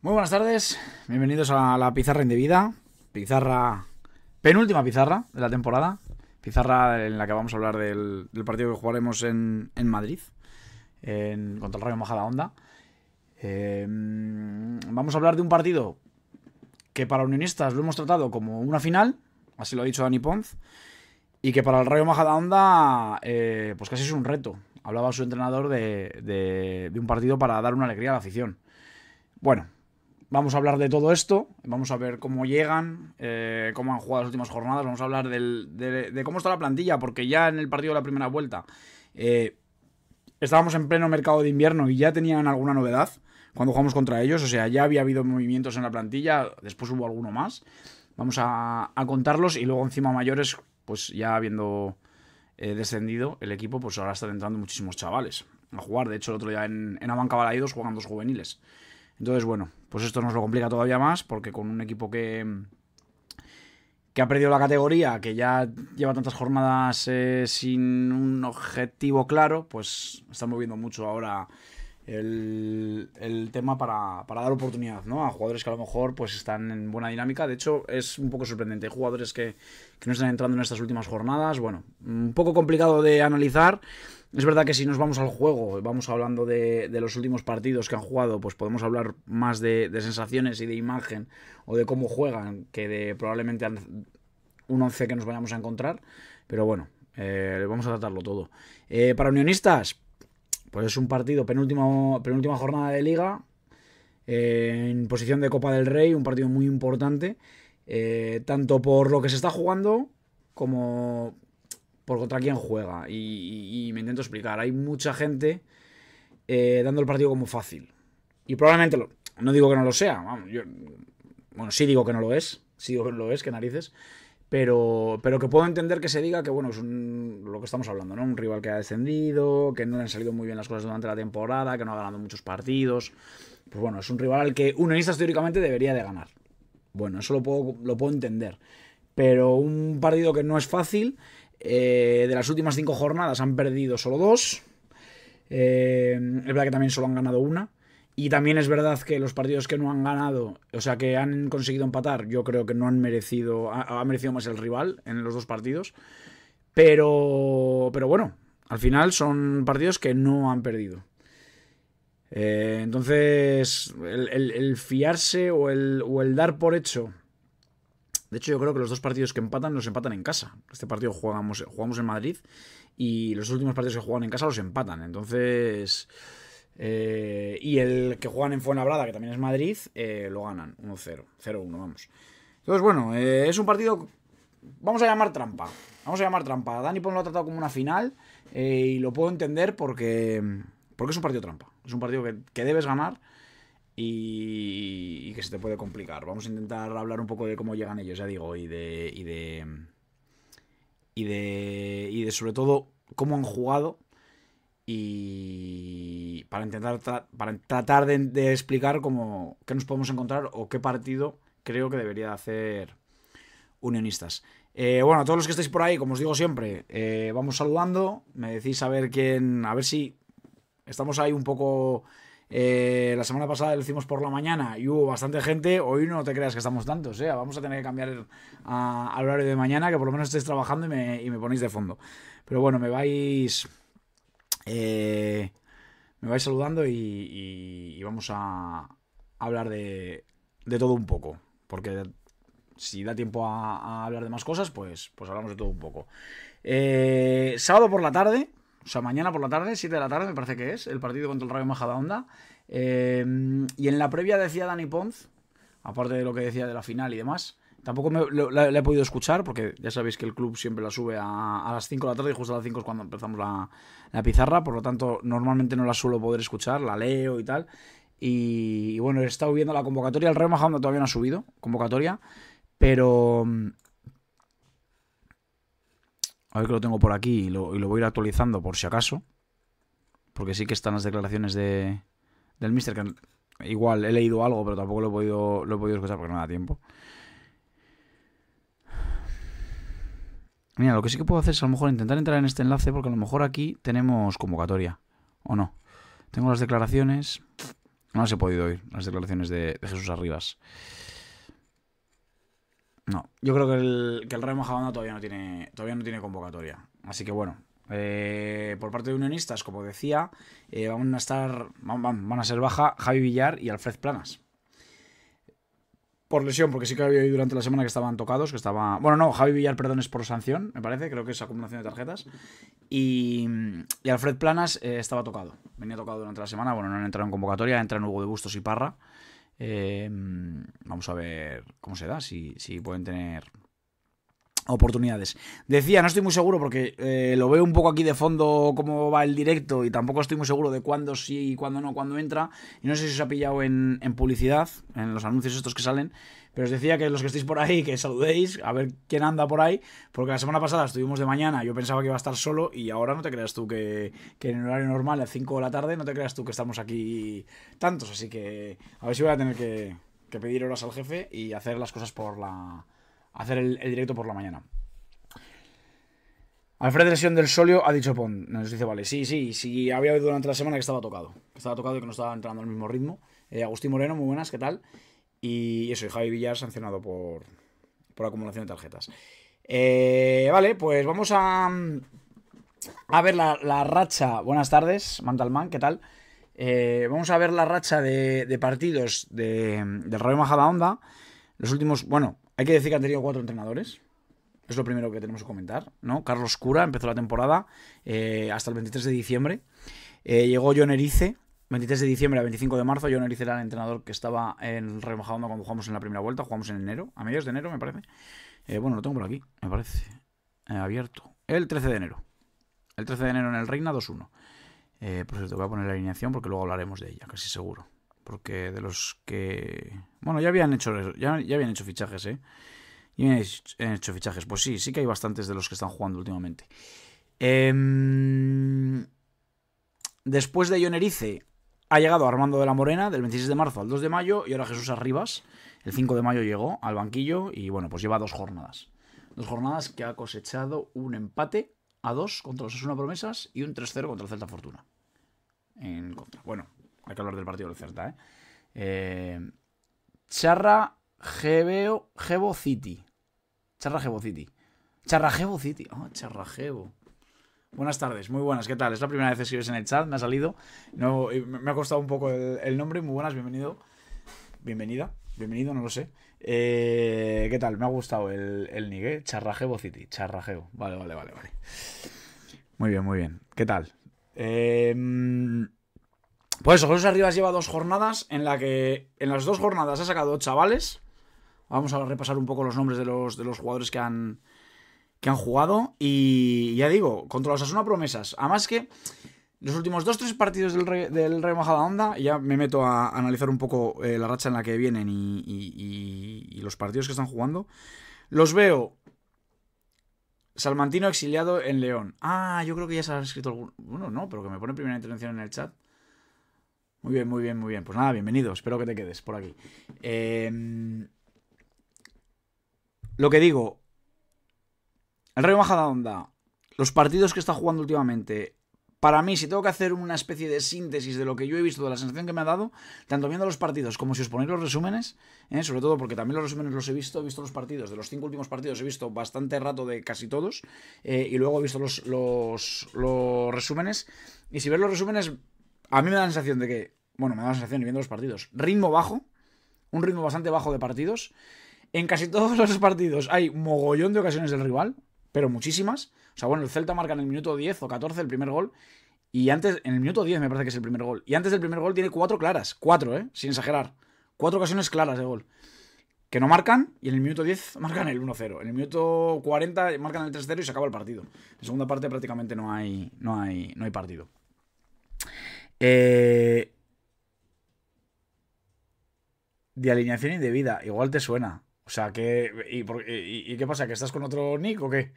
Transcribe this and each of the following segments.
Muy buenas tardes, bienvenidos a la pizarra indebida, pizarra, penúltima pizarra de la temporada, pizarra en la que vamos a hablar del, partido que jugaremos en, Madrid, contra el Rayo Majadahonda. Onda em, vamos a hablar de un partido que para unionistas lo hemos tratado como una final, así lo ha dicho Dani Ponz, y que para el Rayo Majadahonda eh, pues casi es un reto. Hablaba su entrenador de un partido para dar una alegría a la afición. Bueno, Vamos a hablar de todo esto, vamos a ver cómo llegan, eh, cómo han jugado las últimas jornadas, vamos a hablar de, cómo está la plantilla, porque ya en el partido de la primera vuelta eh, estábamos en pleno mercado de invierno y ya tenían alguna novedad cuando jugamos contra ellos, o sea, ya había habido movimientos en la plantilla, después hubo alguno más, vamos a, contarlos y luego encima mayores, pues ya habiendo eh, descendido el equipo, pues ahora están entrando muchísimos chavales a jugar, de hecho el otro día en, en Abanca juegan dos juveniles. Entonces, bueno, pues esto nos lo complica todavía más, porque con un equipo que, que ha perdido la categoría, que ya lleva tantas jornadas eh, sin un objetivo claro, pues está moviendo mucho ahora el, tema para, dar oportunidad ¿no? a jugadores que a lo mejor pues están en buena dinámica. De hecho, es un poco sorprendente. Hay jugadores que, que no están entrando en estas últimas jornadas. Bueno, un poco complicado de analizar. Es verdad que si nos vamos al juego, vamos hablando de, los últimos partidos que han jugado, pues podemos hablar más de, sensaciones y de imagen o de cómo juegan que de probablemente un 11 que nos vayamos a encontrar. Pero bueno, eh, vamos a tratarlo todo. Eh, para unionistas, pues es un partido, penúltima jornada de liga, eh, en posición de Copa del Rey, un partido muy importante, tanto por lo que se está jugando como por contra quién juega. Y, me intento explicar. Hay mucha gente eh, dando el partido como fácil. Y probablemente, no digo que no lo sea. bueno, sí digo que no lo es. Sí digo que lo es, que narices. Pero, pero que puedo entender que se diga que, bueno, es lo que estamos hablando, ¿no? Un rival que ha descendido, que no le han salido muy bien las cosas durante la temporada, que no ha ganado muchos partidos. Pues bueno, es un rival al que Unionistas teóricamente debería de ganar. Bueno, eso lo puedo, lo puedo entender. Pero un partido que no es fácil eh, de las últimas cinco jornadas han perdido solo dos. Eh, es verdad que también solo han ganado una. Y también es verdad que los partidos que no han ganado, o sea, que han conseguido empatar, yo creo que no han merecido, ha, merecido más el rival en los dos partidos. Pero, pero bueno, al final son partidos que no han perdido. Eh, entonces, el, fiarse o el dar por hecho de hecho, yo creo que los dos partidos que empatan los empatan en casa. Este partido jugamos, jugamos en Madrid y los últimos partidos que juegan en casa los empatan. Entonces... Eh, y el que juegan en Fuenlabrada, que también es Madrid, eh, lo ganan 1-0. 0-1, vamos. Entonces, bueno, eh, es un partido. Vamos a llamar trampa. Vamos a llamar trampa. Dani Pon lo ha tratado como una final y lo puedo entender porque, porque es un partido trampa. Es un partido que debes ganar y, que se te puede complicar. Vamos a intentar hablar un poco de cómo llegan ellos, ya digo, y de. y de. y de. y de sobre todo cómo han jugado. Y para intentar para tratar de, explicar cómo, qué nos podemos encontrar o qué partido creo que debería hacer Unionistas. Eh, bueno, a todos los que estáis por ahí, como os digo siempre, eh, vamos saludando. Me decís a ver quién. A ver si. Estamos ahí un poco eh, la semana pasada lo hicimos por la mañana y hubo bastante gente. Hoy no te creas que estamos tantos. ¿eh? Vamos a tener que cambiar al horario de mañana, que por lo menos estéis trabajando y me, y me ponéis de fondo. Pero bueno, me vais. Eh, me vais saludando y, vamos a hablar de, de, todo un poco. Porque si da tiempo a, a, hablar de más cosas, pues, pues hablamos de todo un poco. Eh, sábado por la tarde, o sea, mañana por la tarde, 7 de la tarde me parece que es, el partido contra el Rayo Majadahonda. Eh, y en la previa decía Dani Ponz, aparte de lo que decía de la final y demás, tampoco la, he podido escuchar porque ya sabéis que el club siempre la sube a, las 5 de la tarde y justo a las 5 es cuando empezamos la, pizarra, por lo tanto normalmente no la suelo poder escuchar, la leo y tal. Y, bueno, he estado viendo la convocatoria, el Rayo Majadahonda todavía no ha subido convocatoria, pero a ver que lo tengo por aquí y lo, voy a ir actualizando por si acaso. Porque sí que están las declaraciones de, del Mister, igual he leído algo, pero tampoco lo he podido, lo he podido escuchar porque no da tiempo. Mira, lo que sí que puedo hacer es a lo mejor intentar entrar en este enlace porque a lo mejor aquí tenemos convocatoria. ¿O no? Tengo las declaraciones. No las he podido oír, las declaraciones de, de Jesús Arribas. No, yo creo que el, que el Real todavía no tiene, todavía no tiene convocatoria. Así que bueno, eh, por parte de unionistas, como decía, eh, van a estar, van, a ser baja Javi Villar y Alfred Planas. Por lesión, porque sí que había durante la semana que estaban tocados, que estaba... Bueno, no, Javi Villar, perdón, es por sanción, me parece, creo que es acumulación de tarjetas. Y, Alfred Planas eh, estaba tocado, venía tocado durante la semana, bueno, no han entrado en convocatoria, entran Hugo de Bustos y Parra. Em, vamos a ver cómo se da, si, si pueden tener oportunidades. Decía, no estoy muy seguro porque eh, lo veo un poco aquí de fondo cómo va el directo y tampoco estoy muy seguro de cuándo sí y cuándo no, cuándo entra. Y no sé si se ha pillado en publicidad, en los anuncios estos que salen, pero os decía que los que estéis por ahí, que saludéis, a ver quién anda por ahí, porque la semana pasada estuvimos de mañana, yo pensaba que iba a estar solo y ahora no te creas tú que, en el horario normal, a 5 de la tarde, no te creas tú que estamos aquí tantos. Así que a ver si voy a tener que, pedir horas al jefe y hacer las cosas por la... hacer el, directo por la mañana. Alfred Lesión del Solio ha dicho Pon. Nos dice, vale, sí, sí, sí, había habido durante la semana que estaba tocado. Que estaba tocado y que no estaba entrando al mismo ritmo. Eh, Agustín Moreno, muy buenas, ¿qué tal? Y eso, y Javi Villar sancionado por, acumulación de tarjetas. Eh, vale, pues vamos a, mm, a ver la, racha. Buenas tardes, Mantalman, ¿qué tal? Eh, vamos a ver la racha de, partidos del Rayo onda Los últimos, bueno, hay que decir que han tenido cuatro entrenadores. Es lo primero que tenemos que comentar, ¿no? Carlos Cura empezó la temporada eh, hasta el 23 de diciembre. llegó John Erice, 23 de diciembre a 25 de marzo, Yonerice era el entrenador que estaba en remojando cuando jugamos en la primera vuelta. Jugamos en enero, a mediados de enero, me parece. Eh, bueno, lo tengo por aquí, me parece. Eh, abierto. El 13 de enero. El 13 de enero en el Reina 2-1. Eh, por cierto, voy a poner la alineación porque luego hablaremos de ella, casi seguro. Porque de los que. Bueno, ya habían hecho, ya, ya habían hecho fichajes, ¿eh? Ya habían hecho fichajes. Pues sí, sí que hay bastantes de los que están jugando últimamente. Em, después de John ha llegado Armando de la Morena del 26 de marzo al 2 de mayo y ahora Jesús Arribas el 5 de mayo llegó al banquillo y bueno, pues lleva dos jornadas. Dos jornadas que ha cosechado un empate a dos contra los Asuna Promesas y un 3-0 contra el Celta Fortuna. En contra. Bueno, hay que hablar del partido del Celta, ¿eh? eh Charra Gebo City. Charra Gebo City. Charra Gebo City. Ah, oh, Buenas tardes, muy buenas, ¿qué tal? Es la primera vez que escribes en el chat, me ha salido. No, me ha costado un poco el, nombre, muy buenas, bienvenido. Bienvenida, bienvenido, no lo sé. Eh, ¿Qué tal? Me ha gustado el, el nigue, charraje city, charrajeo. Vale, vale, vale, vale. Muy bien, muy bien. ¿Qué tal? Em, pues José Arribas lleva dos jornadas en la que en las dos jornadas ha sacado chavales. Vamos a repasar un poco los nombres de los, de los jugadores que han, que han jugado. Y ya digo, contra los Asuna promesas. Además que los últimos 2-3 partidos del, Rey del Onda, Onda ya me meto a analizar un poco eh, la racha en la que vienen y, los partidos que están jugando. Los veo. Salmantino exiliado en León. Ah, yo creo que ya se ha escrito alguno. Bueno, no, pero que me pone primera intervención en el chat. Muy bien, muy bien, muy bien. Pues nada, bienvenido. Espero que te quedes por aquí. Em, lo que digo, el Rayo onda. los partidos que está jugando últimamente, para mí, si tengo que hacer una especie de síntesis de lo que yo he visto, de la sensación que me ha dado, tanto viendo los partidos como si os ponéis los resúmenes, ¿eh? sobre todo porque también los resúmenes los he visto, he visto los partidos, de los cinco últimos partidos he visto bastante rato de casi todos, eh, y luego he visto los, los resúmenes, y si ves los resúmenes, a mí me da la sensación de que, bueno, me da la sensación viendo los partidos, ritmo bajo, un ritmo bastante bajo de partidos, en casi todos los partidos hay mogollón de ocasiones del rival, pero muchísimas. O sea, bueno, el Celta marca en el minuto 10 o 14 el primer gol. Y antes, en el minuto 10 me parece que es el primer gol. Y antes del primer gol tiene cuatro claras. Cuatro, ¿eh? Sin exagerar. Cuatro ocasiones claras de gol. Que no marcan. Y en el minuto 10 marcan el 1-0. En el minuto 40 marcan el 3-0 y se acaba el partido. En segunda parte prácticamente no hay, no hay, no hay partido. Eh... De alineación indebida. Igual te suena. O sea, que. ¿Y, qué pasa? ¿Que estás con otro nick o qué?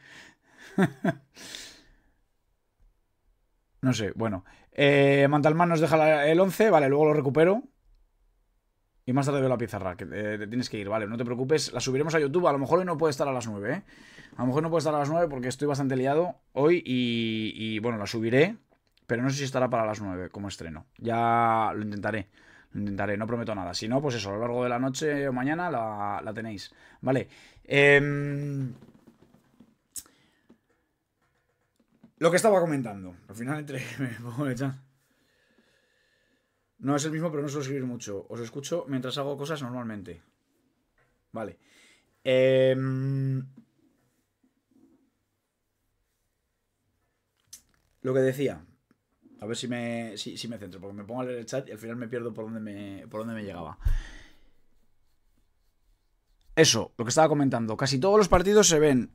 no sé, bueno. Eh, Mantalman nos deja el 11, vale, luego lo recupero. Y más tarde veo la pizarra, que eh, tienes que ir, vale, no te preocupes, la subiremos a YouTube, a lo mejor hoy no puede estar a las 9, ¿eh? A lo mejor no puede estar a las 9 porque estoy bastante liado hoy y, y bueno, la subiré, pero no sé si estará para las 9 como estreno, ya lo intentaré. Intentaré, no prometo nada. Si no, pues eso, a lo largo de la noche o mañana la, tenéis. Vale. Em, lo que estaba comentando. Al final entre... No es el mismo, pero no suelo escribir mucho. Os escucho mientras hago cosas normalmente. Vale. Em, lo que decía. A ver si me, me centro, porque me pongo a leer el chat y al final me pierdo por dónde me, por dónde me llegaba. Eso, lo que estaba comentando. Casi todos los partidos se ven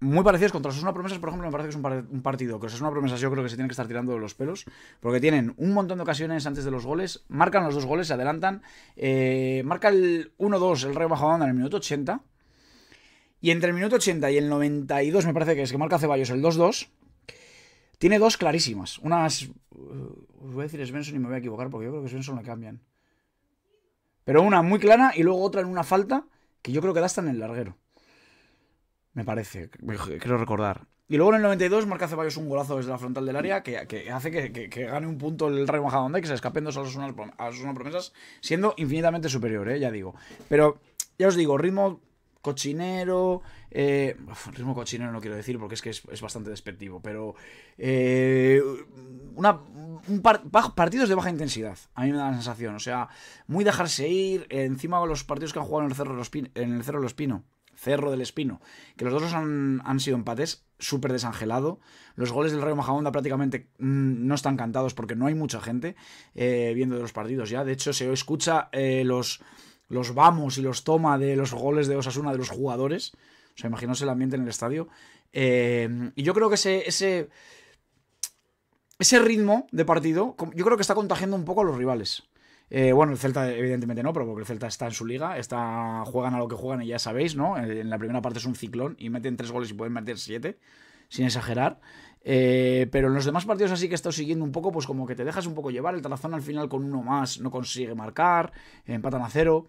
muy parecidos contra una Promesas, por ejemplo, me parece que es un, partido que Osasuna Promesas yo creo que se tienen que estar tirando de los pelos, porque tienen un montón de ocasiones antes de los goles, marcan los dos goles, se adelantan, eh, marca el 1-2 el rebajado en el minuto 80, y entre el minuto 80 y el 92 me parece que es que marca Ceballos el 2-2, tiene dos clarísimas. Una es... Os uh, voy a decir Svensson y me voy a equivocar porque yo creo que Svensson la cambian. Pero una muy clara y luego otra en una falta que yo creo que da hasta en el larguero. Me parece, Quiero recordar. Y luego en el 92 marca Ceballos un golazo desde la frontal del área que, hace que, gane un punto el Rayo Majadonda que se escapen dos a sus unas promesas, siendo infinitamente superior, ¿eh? ya digo. Pero ya os digo, ritmo cochinero, eh, ritmo cochinero no quiero decir porque es que es, bastante despectivo, pero eh, una, un partidos de baja intensidad, a mí me da la sensación, o sea, muy dejarse ir, encima los partidos que han jugado en el Cerro, los, en el Cerro del Espino, Cerro del Espino, que los dos han, sido empates, súper desangelado, los goles del Rayo Majadahonda prácticamente mm, no están cantados porque no hay mucha gente eh, viendo de los partidos ya, de hecho se escucha eh, los los vamos y los toma de los goles de Osasuna de los jugadores. O sea, imaginaos el ambiente en el estadio. Eh, y yo creo que ese, ese, ese ritmo de partido, yo creo que está contagiando un poco a los rivales. Eh, bueno, el Celta, evidentemente no, pero porque el Celta está en su liga, está, juegan a lo que juegan y ya sabéis, ¿no? En la primera parte es un ciclón y meten tres goles y pueden meter siete, sin exagerar. Eh, pero en los demás partidos así que he estado siguiendo un poco, pues como que te dejas un poco llevar. El Tarazona al final con uno más no consigue marcar, empatan a cero.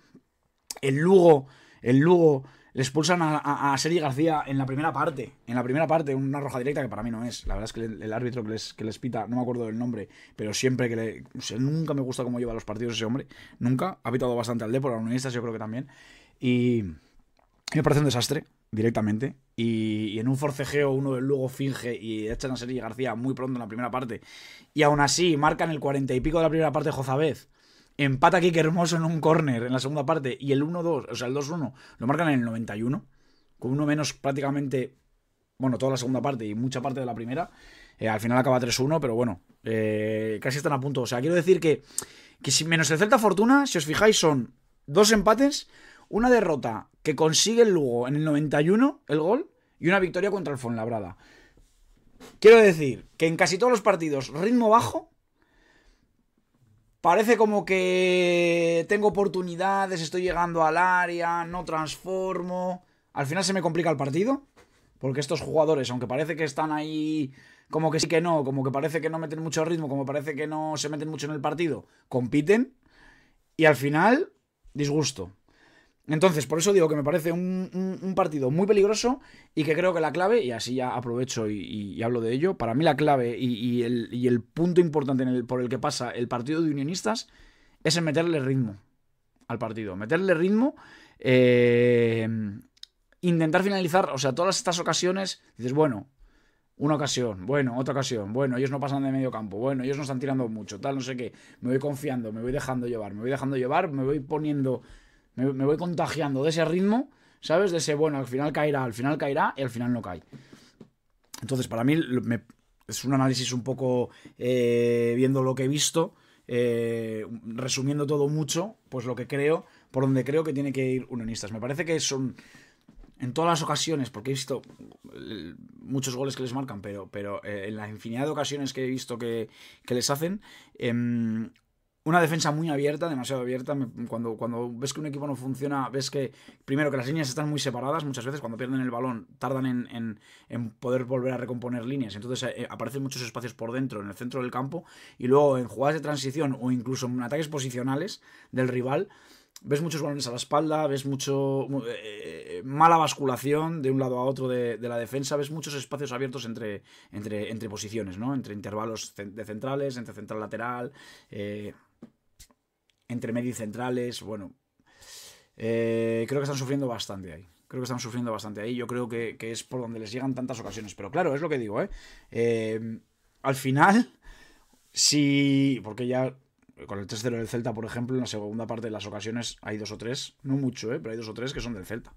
El Lugo, el Lugo le expulsan a, a, García en la primera parte. En la primera parte, una roja directa que para mí no es. La verdad es que el, árbitro que les, que les, pita, no me acuerdo del nombre, pero siempre que le. nunca me gusta cómo lleva los partidos ese hombre. Nunca. Ha pitado bastante al Depor, a Unionistas, yo creo que también. Y me parece un desastre directamente. Y, en un forcejeo uno luego finge y echan a Sergi García muy pronto en la primera parte. Y aún así marcan el cuarenta y pico de la primera parte Jozabez. Empata Kike Hermoso en un córner en la segunda parte. Y el 1-2, o sea, el 2-1, lo marcan en el 91. Con uno menos prácticamente, bueno, toda la segunda parte y mucha parte de la primera. Eh, al final acaba 3-1, pero bueno, eh, casi están a punto. O sea, quiero decir que, que si menos el Celta Fortuna, si os fijáis, son dos empates, una derrota que consigue luego en el 91, el gol, y una victoria contra el Fuenlabrada. Quiero decir que en casi todos los partidos, ritmo bajo, parece como que tengo oportunidades, estoy llegando al área, no transformo. Al final se me complica el partido, porque estos jugadores, aunque parece que están ahí como que sí que no, como que parece que no meten mucho ritmo, como parece que no se meten mucho en el partido, compiten y al final, disgusto. Entonces, por eso digo que me parece un, partido muy peligroso y que creo que la clave, y así ya aprovecho y, hablo de ello, para mí la clave y el, punto importante en el, por el que pasa el partido de unionistas es el meterle ritmo al partido, meterle ritmo, eh, intentar finalizar, o sea, todas estas ocasiones, dices, bueno, una ocasión, bueno, otra ocasión, bueno, ellos no pasan de medio campo, bueno, ellos no están tirando mucho, tal, no sé qué, me voy confiando, me voy dejando llevar, me voy dejando llevar, me voy poniendo me, voy contagiando de ese ritmo, ¿sabes? De ese, bueno, al final caerá, al final caerá y al final no cae. Entonces, para mí es un análisis un poco eh, viendo lo que he visto, eh, resumiendo todo mucho, pues lo que creo, por donde creo que tiene que ir Unionistas. Me parece que son en todas las ocasiones, porque he visto eh, muchos goles que les marcan, pero, pero en la infinidad de ocasiones que he visto que, les hacen, em, una defensa muy abierta, demasiado abierta. Cuando, cuando ves que un equipo no funciona, ves que, primero, que las líneas están muy separadas. Muchas veces cuando pierden el balón, tardan en, poder volver a recomponer líneas. Entonces eh, eh, aparecen muchos espacios por dentro, en el centro del campo. Y luego en jugadas de transición o incluso en ataques posicionales del rival, ves muchos balones a la espalda, ves mucho eh, mala basculación de un lado a otro de, la defensa, ves muchos espacios abiertos entre, entre, entre posiciones, ¿no? Entre intervalos de centrales, entre central lateral entre medio y centrales, bueno, eh, creo que están sufriendo bastante ahí. Creo que están sufriendo bastante ahí. Yo creo que, es por donde les llegan tantas ocasiones. Pero claro, es lo que digo, ¿eh? eh al final, si... Porque ya con el 3-0 del Celta, por ejemplo, en la segunda parte de las ocasiones hay dos o tres, no mucho, ¿eh? pero hay dos o tres que son del Celta.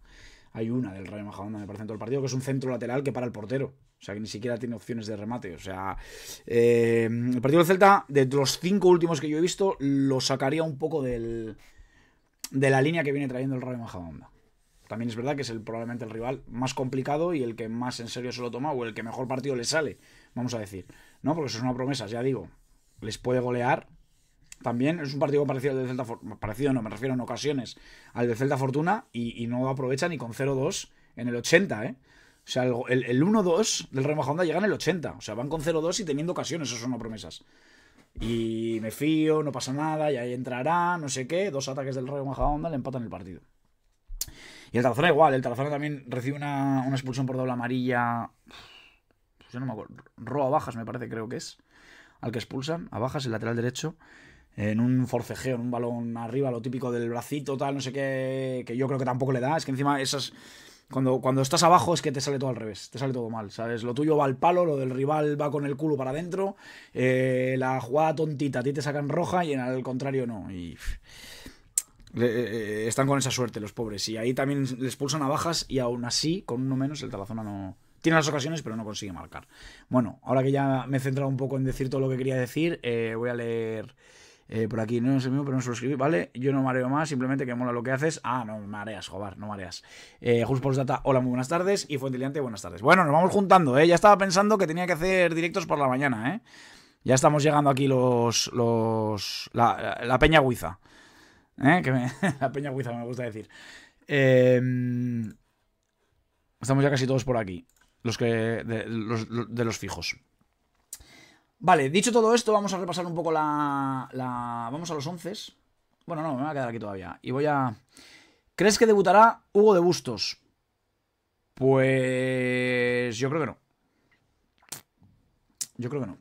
Hay una del Rayo Majadahonda, me parece, en todo el partido, que es un centro lateral que para el portero. O sea, que ni siquiera tiene opciones de remate. O sea, eh, el partido del Celta, de los cinco últimos que yo he visto, lo sacaría un poco del, de la línea que viene trayendo el Rayo Majadahonda. También es verdad que es el, probablemente el rival más complicado y el que más en serio se lo toma o el que mejor partido le sale, vamos a decir. ¿No? Porque eso es una promesa, ya digo. Les puede golear, también es un partido parecido al de Celta Fortuna. Parecido no, me refiero en ocasiones al de Celta Fortuna y, no aprovecha ni con 0-2 en el 80, ¿eh? O sea, el, el, 1-2 del Real Honda llega en el 80. O sea, van con 0-2 y teniendo ocasiones, eso son no promesas. Y me fío, no pasa nada, y ahí entrará, no sé qué. Dos ataques del Real Onda... le empatan el partido. Y el Tarazona igual, el Tarazona también recibe una, una expulsión por doble amarilla. Pues yo no me acuerdo. Roa Bajas, me parece, creo que es. Al que expulsan. A Bajas, el lateral derecho en un forcejeo, en un balón arriba, lo típico del bracito, tal, no sé qué, que yo creo que tampoco le da. Es que encima esas. Cuando, cuando estás abajo es que te sale todo al revés, te sale todo mal, ¿sabes? Lo tuyo va al palo, lo del rival va con el culo para adentro, eh, la jugada tontita, a ti te sacan roja y en al contrario no. Y eh, eh, están con esa suerte los pobres. Y ahí también les pulsan a bajas y aún así, con uno menos, el talazona no... Tiene las ocasiones, pero no consigue marcar. Bueno, ahora que ya me he centrado un poco en decir todo lo que quería decir, voy a leer eh, por aquí, no es el mismo, pero no suscribir, ¿vale? Yo no mareo más, simplemente que mola lo que haces. Ah, no, mareas, joder, no mareas. Eh, Just Data, hola, muy buenas tardes. Y Fuentiliante, buenas tardes. Bueno, nos vamos juntando, ¿eh? Ya estaba pensando que tenía que hacer directos por la mañana, ¿eh? Ya estamos llegando aquí los. la, Peña Guiza. ¿Eh? la Peña Guiza me gusta decir. Em, estamos ya casi todos por aquí. Los que. los, de los fijos. Vale, dicho todo esto, vamos a repasar un poco la... Vamos a los once. Bueno, no, me voy a quedar aquí todavía. Y voy a... ¿Crees que debutará Hugo de Bustos? Pues... Yo creo que no. Yo creo que no.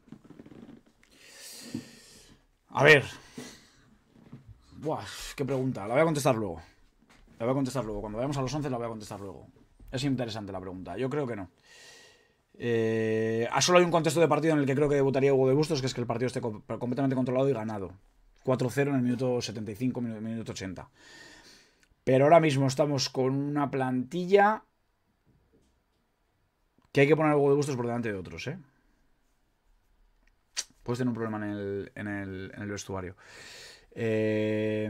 A ver. Buah, qué pregunta. La voy a contestar luego. La voy a contestar luego. Cuando vayamos a los 11 la voy a contestar luego. Es interesante la pregunta. Yo creo que no. Eh, ah, solo hay un contexto de partido en el que creo que debutaría Hugo de Bustos, que es que el partido esté completamente controlado y ganado. 4-0 en el minuto 75, minuto 80. Pero ahora mismo estamos con una plantilla que hay que poner Hugo de Bustos por delante de otros, ¿eh? Puedes tener un problema en el, vestuario. Eh,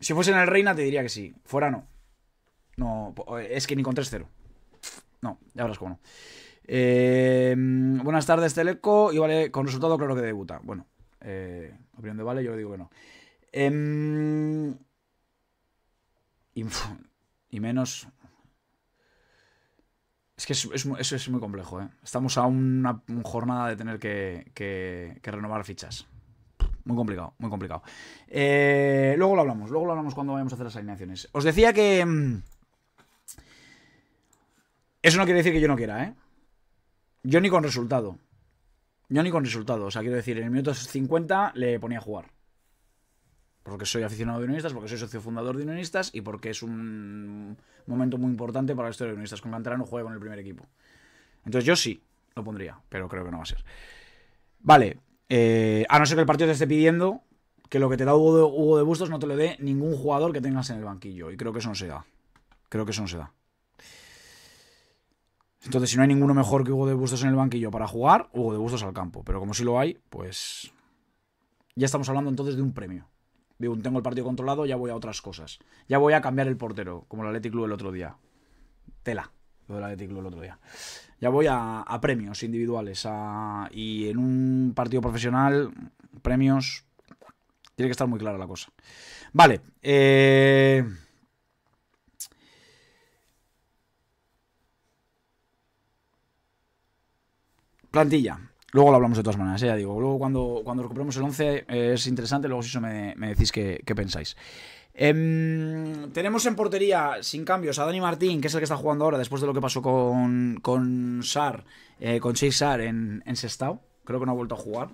si fuese en el Reina te diría que sí. Fuera no. No, es que ni con 3-0. No, ya verás cómo no. Eh, buenas tardes, Teleco. Y vale, con resultado claro que debuta. Bueno, eh, opinión de Vale, yo digo que no. Em, y menos... Es que eso es, muy complejo, ¿eh? Estamos a una, jornada de tener que, que, renovar fichas. Muy complicado, muy complicado. Eh, luego lo hablamos, luego lo hablamos cuando vayamos a hacer las alineaciones. Os decía que... Em, eso no quiere decir que yo no quiera, ¿eh? Yo ni con resultado. Yo ni con resultado. O sea, quiero decir, en el minuto 50 le ponía a jugar. Porque soy aficionado de unionistas, porque soy socio fundador de unionistas y porque es un momento muy importante para la historia de unionistas. Con Cantera no juega con el primer equipo. Entonces yo sí lo pondría, pero creo que no va a ser. Vale. Eh, a no ser que el partido te esté pidiendo que lo que te da de, Hugo de Bustos no te lo dé ningún jugador que tengas en el banquillo. Y creo que eso no se da. Creo que eso no se da. Entonces, si no hay ninguno mejor que Hugo de Bustos en el banquillo para jugar, Hugo de Bustos al campo. Pero como si lo hay, pues. Ya estamos hablando entonces de un premio. Digo, tengo el partido controlado, ya voy a otras cosas. Ya voy a cambiar el portero, como el Athletic Club el otro día. Tela, lo del Athletic Club el otro día. Ya voy a, premios individuales. y en un partido profesional, premios. Tiene que estar muy clara la cosa. Vale. Eh. Plantilla. Luego lo hablamos de todas maneras, ¿eh? ya digo. Luego cuando, cuando recuperemos el 11 eh, es interesante, luego si eso me, decís qué, pensáis. Em, tenemos en portería, sin cambios, a Dani Martín, que es el que está jugando ahora después de lo que pasó con, con Sar, eh, con Chase Sar en, en Sestao. Creo que no ha vuelto a jugar.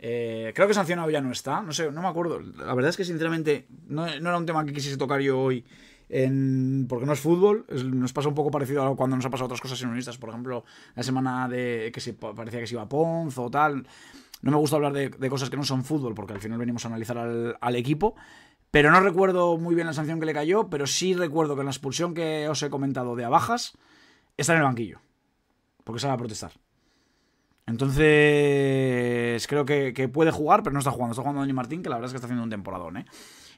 creo que sancionado ya no está. No sé, no me acuerdo. La verdad es que sinceramente no, no, era un tema que quisiese tocar yo hoy porque no es fútbol, nos pasa un poco parecido a cuando nos ha pasado otras cosas unistas, por ejemplo, la semana de que se, parecía que se iba a Ponzo o tal. No me gusta hablar de, cosas que no son fútbol, porque al final venimos a analizar al, equipo. Pero no recuerdo muy bien la sanción que le cayó, pero sí recuerdo que en la expulsión que os he comentado de Abajas, está en el banquillo. Porque va a protestar. Entonces, creo que, puede jugar, pero no está jugando. Está jugando Dani Martín, que la verdad es que está haciendo un temporadón, ¿eh?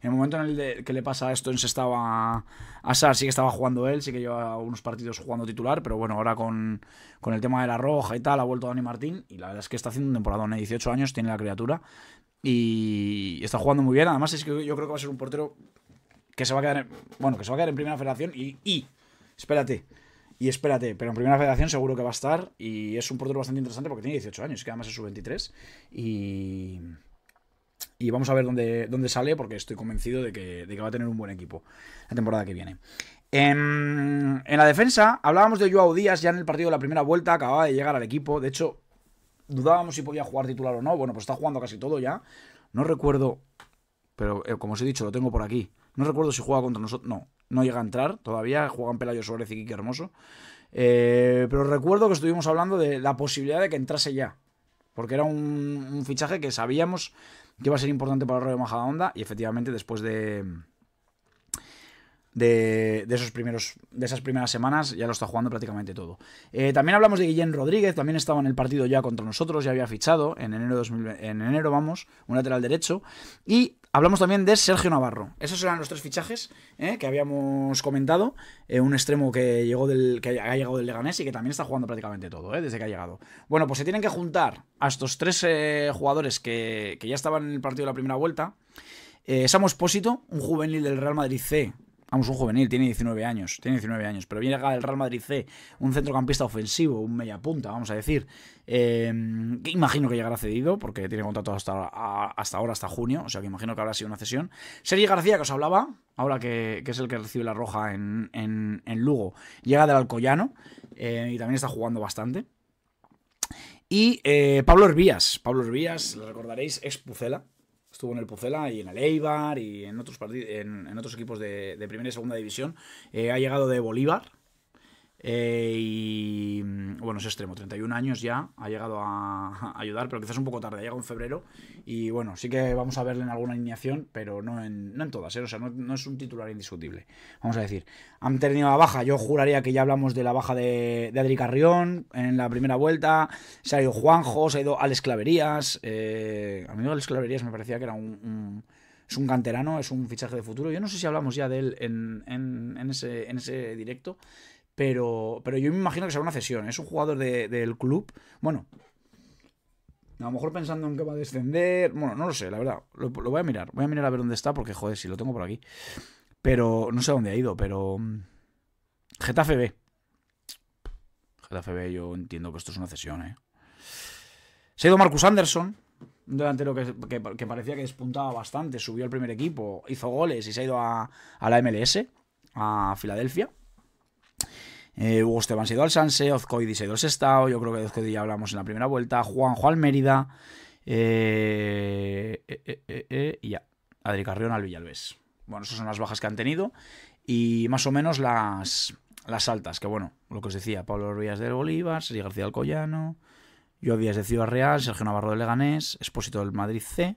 En el momento en el que le pasa esto en se estaba a sí que estaba jugando él, sí que lleva unos partidos jugando titular, pero bueno, ahora con, con el tema de la roja y tal, ha vuelto Dani Martín y la verdad es que está haciendo un temporada, ¿eh? de 18 años tiene la criatura y está jugando muy bien. Además, es que yo creo que va a ser un portero que se va a quedar en, bueno, que se va a quedar en primera federación y, y espérate, y espérate, pero en primera federación seguro que va a estar. Y es un portero bastante interesante porque tiene 18 años, que además es su 23. Y. Y vamos a ver dónde, dónde sale, porque estoy convencido de que, de que va a tener un buen equipo la temporada que viene. En, la defensa, hablábamos de Joao Díaz ya en el partido de la primera vuelta, acababa de llegar al equipo. De hecho, dudábamos si podía jugar titular o no. Bueno, pues está jugando casi todo ya. No recuerdo, pero eh, como os he dicho, lo tengo por aquí. No recuerdo si juega contra nosotros. No, no llega a entrar todavía. en Pelayo Suárez y Hermoso. Eh, pero recuerdo que estuvimos hablando de la posibilidad de que entrase ya. Porque era un fichaje que sabíamos que va a ser importante para el Rayo Majadahonda y efectivamente después de de, esos primeros, de esas primeras semanas, ya lo está jugando prácticamente todo. Eh, también hablamos de Guillén Rodríguez, también estaba en el partido ya contra nosotros, ya había fichado en enero, en enero vamos, un lateral derecho. Y hablamos también de Sergio Navarro. Esos eran los tres fichajes eh, que habíamos comentado. Eh, un extremo que, llegó del, que ha llegado del Leganés y que también está jugando prácticamente todo, desde que ha llegado. Bueno, pues se tienen que juntar a estos tres jugadores que, que, ya estaban en el partido de la primera vuelta. Samo Espósito, un juvenil del Real Madrid C, Vamos, ah, pues un juvenil, tiene 19 años, tiene 19 años, pero viene acá del Real Madrid C, un centrocampista ofensivo, un punta, vamos a decir, em, imagino que llegará cedido, porque tiene contrato hasta, hasta ahora, hasta junio, o sea que imagino que habrá sido una cesión. Sergi García, que os hablaba, ahora que, es el que recibe la roja en, Lugo, llega del Alcoyano eh, y también está jugando bastante. Y eh, Pablo Hervías, Pablo Hervías, le recordaréis, ex Pucela, estuvo en el Pucela y en el Eibar y en otros, en, en otros equipos de, primera y segunda división. Eh, ha llegado de Bolívar, eh, y mm, bueno, es extremo, 31 años ya, ha llegado a, ayudar, pero quizás un poco tarde, ha llegado en febrero. Y bueno, sí que vamos a verle en alguna alineación, pero no en, todas, ¿eh? o sea, no, es un titular indiscutible. Vamos a decir, han tenido la baja, yo juraría que ya hablamos de la baja de, Adri Carrión en la primera vuelta, se ha ido Juanjo, se ha ido Alex Claverías. Eh, a mí Alex Claverías me parecía que era un, un es un canterano, es un fichaje de futuro. Yo no sé si hablamos ya de él en, en, en, ese, en ese, directo. Pero, yo me imagino que será una cesión. ¿eh? Es un jugador del club. Bueno, a lo mejor pensando en que va a descender. Bueno, no lo sé, la verdad. Lo, voy a mirar. Voy a mirar a ver dónde está, porque joder, si lo tengo por aquí. Pero no sé dónde ha ido, pero. Mm, Getafe B. Getafe B, yo entiendo que esto es una cesión, ¿eh? Se ha ido Marcus Anderson. Un delantero que, parecía que despuntaba bastante. Subió al primer equipo, hizo goles y se ha ido a la MLS, a Filadelfia. Eh, Hugo Esteban se ha ido al Sanse, Ozcoidi se ha ido al Sestao, yo creo que de Ozcoidi ya hablamos en la primera vuelta, Juan Juan Mérida, eh, eh, y ya, Adri Carrión al Villalbés. Bueno, esas son las bajas que han tenido y más o menos las, las altas, que bueno, lo que os decía, Pablo Ruiz del Bolívar, Sergio García Alcoyano Collano, Yo Díaz de Ciudad Real, Sergio Navarro del Leganés, Expósito del Madrid C.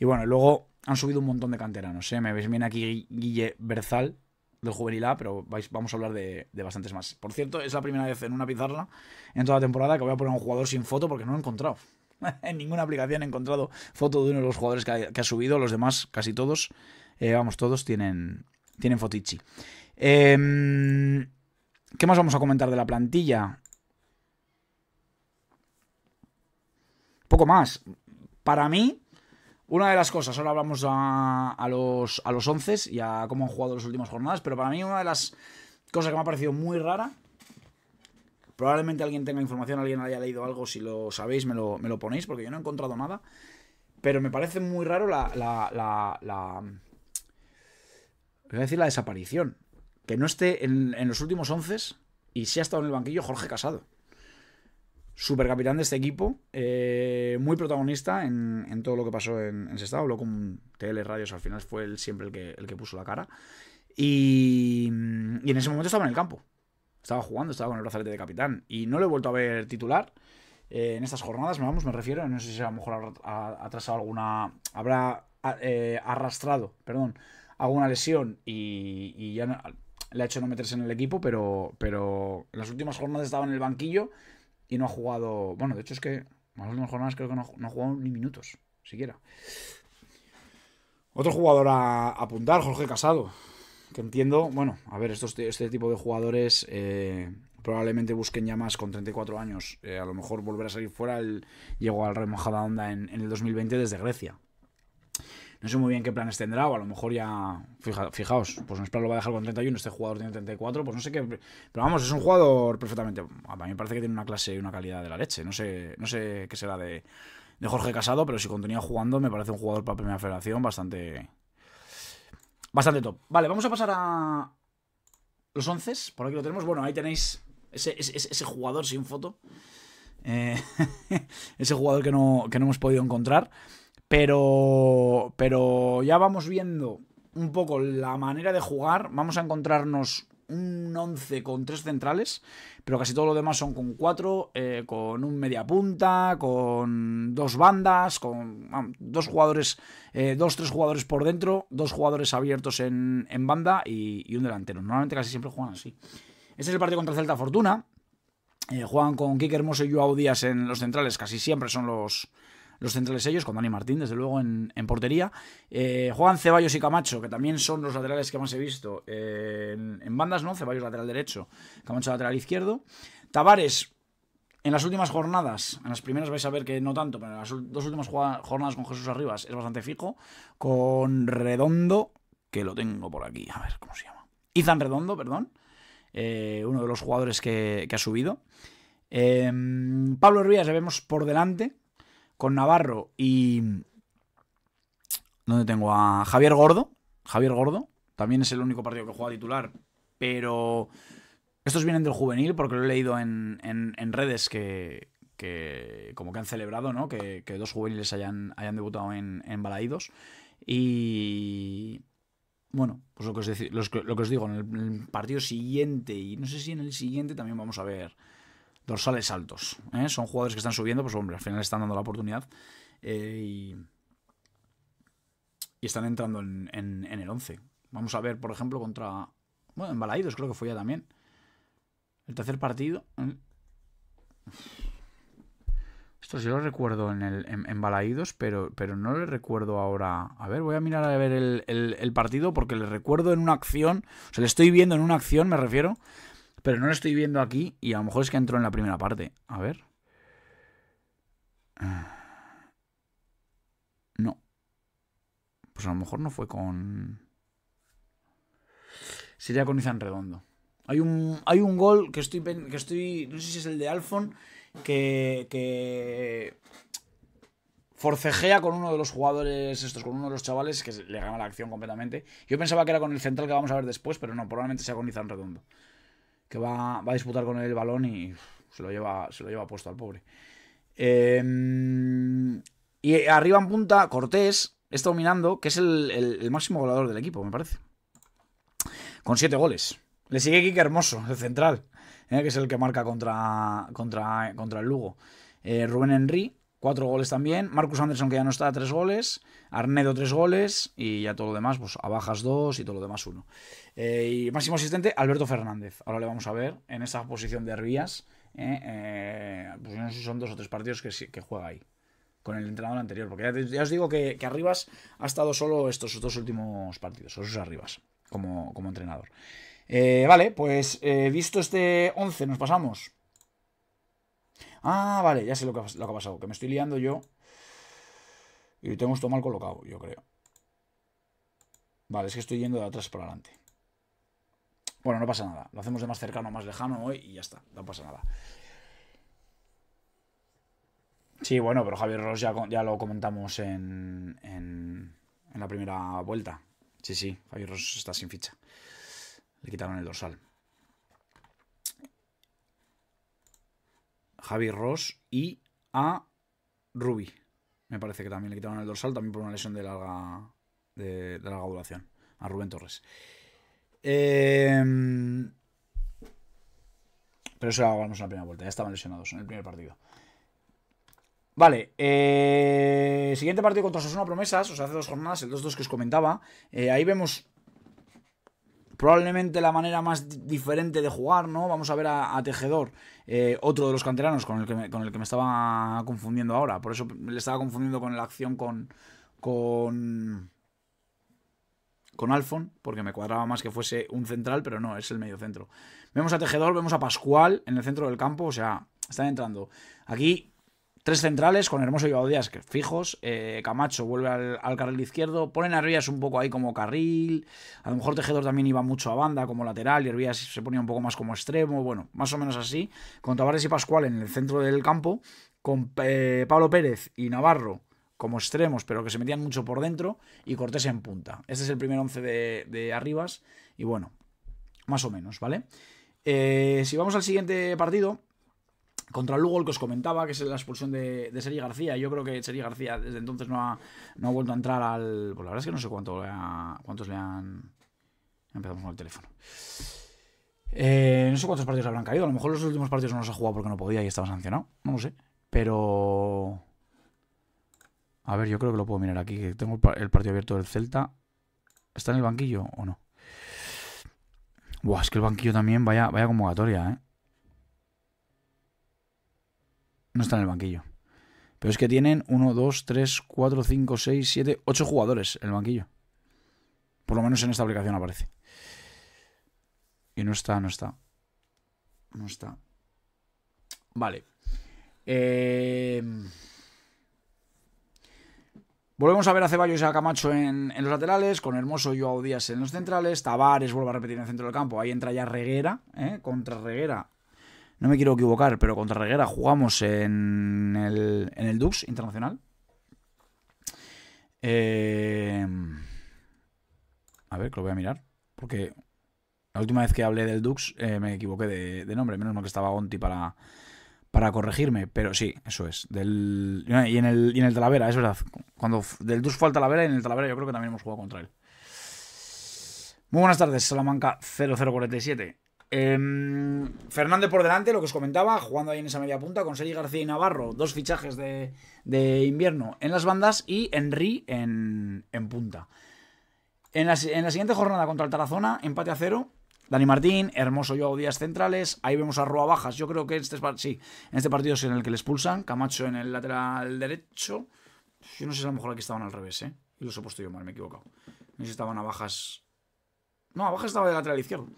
Y bueno, luego han subido un montón de canteranos, ¿eh? Me veis bien aquí Guille Berzal, del Juvenil A, pero vamos a hablar de, bastantes más. Por cierto, es la primera vez en una pizarra en toda la temporada que voy a poner un jugador sin foto porque no lo he encontrado. en ninguna aplicación he encontrado foto de uno de los jugadores que ha, subido, los demás, casi todos, eh, vamos, todos tienen, tienen fotichi. Em, ¿Qué más vamos a comentar de la plantilla? Poco más. Para mí, una de las cosas, ahora hablamos a, los, a los 11 y a cómo han jugado las últimas jornadas, pero para mí una de las cosas que me ha parecido muy rara, probablemente alguien tenga información, alguien haya leído algo, si lo sabéis me lo, me lo ponéis, porque yo no he encontrado nada, pero me parece muy raro la... la, decir la desaparición, que no esté en, los últimos 11 y si ha estado en el banquillo Jorge Casado supercapitán de este equipo, eh, muy protagonista en, todo lo que pasó en, en estado... habló con TL Radios, al final fue él siempre el que, el que puso la cara. Y, en ese momento estaba en el campo, estaba jugando, estaba con el brazalete de capitán y no lo he vuelto a ver titular. Eh, en estas jornadas, vamos, me refiero, no sé si a lo mejor ha alguna, habrá eh, arrastrado, perdón, alguna lesión y, ya le ha hecho no meterse en el equipo, pero, pero en las últimas jornadas estaba en el banquillo y no ha jugado. Bueno, de hecho es que las últimas jornadas creo que no, ha jugado ni minutos, siquiera. Otro jugador a apuntar, Jorge Casado. Que entiendo, bueno, a ver, este tipo de jugadores eh, probablemente busquen ya más con 34 años. Eh, a lo mejor volver a salir fuera. llegó al remojada onda en, en el 2020 desde Grecia. No sé muy bien qué planes tendrá, o a lo mejor ya. fijaos, pues un plan lo va a dejar con 31, este jugador tiene 34, pues no sé qué. Pero vamos, es un jugador perfectamente. A mí me parece que tiene una clase y una calidad de la leche. No sé, no sé qué será de, de Jorge Casado, pero si continúa jugando, me parece un jugador para Primera Federación bastante. Bastante top. Vale, vamos a pasar a. Los 11, por aquí lo tenemos. Bueno, ahí tenéis ese, jugador sin foto. Eh, ese jugador que no, que no hemos podido encontrar. Pero, pero ya vamos viendo un poco la manera de jugar. Vamos a encontrarnos un 11 con tres centrales, pero casi todo lo demás son con cuatro, eh, con un media punta, con dos bandas, con dos jugadores, eh, dos, tres jugadores por dentro, dos jugadores abiertos en, banda y, un delantero. Normalmente casi siempre juegan así. Este es el partido contra Celta Fortuna. Eh, juegan con Kike Hermoso y Joao Díaz en los centrales, casi siempre son los, los centrales ellos, con Dani Martín, desde luego, en, portería. Juan eh, juegan Ceballos y Camacho, que también son los laterales que más he visto eh, en, bandas, ¿no? Ceballos lateral derecho, Camacho lateral izquierdo. Tavares, en las últimas jornadas, en las primeras vais a ver que no tanto, pero en las dos últimas jornadas con Jesús Arribas es bastante fijo. Con Redondo, que lo tengo por aquí, a ver cómo se llama. Izan Redondo, perdón. Eh, uno de los jugadores que, ha subido. Em, Pablo Hervías Ya vemos por delante, con Navarro y... ¿Dónde tengo? A Javier Gordo. Javier Gordo. También es el único partido que juega titular. Pero estos vienen del juvenil porque lo he leído en, redes que, como que han celebrado, ¿no? Que, dos juveniles hayan, hayan debutado en, en Balaídos. Y bueno, pues lo que os, digo, en el, partido siguiente y no sé si en el siguiente también vamos a ver dorsales altos. ¿eh? Son jugadores que están subiendo, pues hombre, al final están dando la oportunidad eh, y, están entrando en, el 11. Vamos a ver, por ejemplo, contra... Bueno, en creo que fue ya también. El tercer partido... ¿eh? Esto sí lo recuerdo en, el, pero, pero no le recuerdo ahora. A ver, voy a mirar a ver el, el partido porque le recuerdo en una acción. O sea, le estoy viendo en una acción, me refiero. Pero no lo estoy viendo aquí y a lo mejor es que entró en la primera parte. A ver. Ah. No. Pues a lo mejor no fue con... Sería con Izan Redondo. Hay un, hay un gol que estoy, que estoy... No sé si es el de Alfon. Que, que forcejea con uno de los jugadores estos, con uno de los chavales que le gana la acción completamente. Yo pensaba que era con el central que vamos a ver después, pero no, probablemente sea con Izan Redondo que va, va a disputar con él el balón y se lo lleva, se lo lleva puesto al pobre. Em, y arriba en punta, Cortés está dominando, que es el, máximo goleador del equipo, me parece. Con siete goles. Le sigue Kike Hermoso, el central, eh, que es el que marca contra, contra, contra el Lugo. Eh, Rubén Henry, cuatro goles también. Marcus Anderson, que ya no está, tres goles. Arnedo, tres goles. Y ya todo lo demás, pues a bajas dos y todo lo demás uno eh, y máximo asistente, Alberto Fernández. Ahora le vamos a ver en esa posición de Rías ¿eh? Eh, pues no sé si son dos o tres partidos que, juega ahí con el entrenador anterior. Porque ya, os digo que, Arribas ha estado solo estos dos últimos partidos, esos Arribas, como, como entrenador. vale, pues visto este 11, nos pasamos. Ah, vale, ya sé lo que, ha pasado, que me estoy liando yo. Y tengo esto mal colocado, yo creo. Vale, es que estoy yendo de atrás para adelante. Bueno, no pasa nada. Lo hacemos de más cercano, más lejano hoy y ya está. No pasa nada. Sí, bueno, pero Javier Ross ya, ya lo comentamos en, en, la primera vuelta. Sí, sí, Javier Ross está sin ficha. Le quitaron el dorsal. Javier Ross y a Ruby. Me parece que también le quitaron el dorsal, también por una lesión de larga, de, de larga duración. A Rubén Torres. Em, pero eso lo hagamos en la primera vuelta. Ya estaban lesionados en el primer partido. Vale, eh, siguiente partido contra Osasuna Promesas, o sea, hace dos jornadas, el 2-2 que os comentaba. Eh, ahí vemos probablemente la manera más diferente de jugar, ¿no? Vamos a ver a, Tejedor, eh, otro de los canteranos con el, que me, con el que me estaba confundiendo ahora. Por eso le estaba confundiendo con la acción con, con con Alfon, porque me cuadraba más que fuese un central, pero no, es el medio centro. Vemos a Tejedor, vemos a Pascual en el centro del campo, o sea, están entrando. Aquí tres centrales con Hermoso y Díaz fijos. Eh, Camacho vuelve al, carril izquierdo. Ponen a Rías un poco ahí como carril. A lo mejor Tejedor también iba mucho a banda como lateral y Rías se ponía un poco más como extremo. Bueno, más o menos así. Con Tavares y Pascual en el centro del campo. Con eh, Pablo Pérez y Navarro como extremos, pero que se metían mucho por dentro, y Cortés en punta. Este es el primer 11 de, Arribas, y bueno, más o menos, ¿vale? Eh, si vamos al siguiente partido, contra el Lugo, el que os comentaba, que es la expulsión de, de Seri García. Yo creo que Seri García desde entonces no ha, no ha vuelto a entrar al... Pues la verdad es que no sé cuánto cuántos le han... Empezamos con el teléfono. Eh, no sé cuántos partidos habrán caído. A lo mejor los últimos partidos no los ha jugado porque no podía y estaba sancionado. No lo sé. Pero... A ver, yo creo que lo puedo mirar aquí, que tengo el partido abierto del Celta. ¿Está en el banquillo o no? Buah, es que el banquillo también, vaya, vaya convocatoria, ¿eh? No está en el banquillo. Pero es que tienen 1, 2, 3, 4, 5, 6, 7, 8 jugadores en el banquillo. Por lo menos en esta aplicación aparece. Y no está, no está. No está. Vale. Eh... Volvemos a ver a Ceballos y a Camacho en, los laterales, con Hermoso y Joao Díaz en los centrales, Tavares vuelve a repetir en el centro del campo, ahí entra ya Reguera, ¿eh? contra Reguera, no me quiero equivocar, pero contra Reguera jugamos en el, en Dux Internacional. Eh, a ver, que lo voy a mirar, porque la última vez que hablé del Dux eh, me equivoqué de, nombre, menos mal que estaba Onti para, para corregirme, pero sí, eso es. Del, y, en el, y en el Talavera, es verdad. Cuando del Dus fue al Talavera y en el Talavera yo creo que también hemos jugado contra él. Muy buenas tardes, Salamanca 0047. Em, Fernández por delante, lo que os comentaba, jugando ahí en esa media punta con Sergi García y Navarro, dos fichajes de, de invierno en las bandas y Henry en, en punta. En la, en la siguiente jornada contra el Tarazona, empate a cero, Dani Martín, hermoso yo Díaz centrales. Ahí vemos a Rua Bajas. Yo creo que este, sí, en este partido es en el que le expulsan. Camacho en el lateral derecho. Yo no sé si a lo mejor aquí estaban al revés, ¿eh? Y los he puesto yo mal, me he equivocado. No sé si estaban a Bajas. No, a Bajas estaba de lateral izquierdo.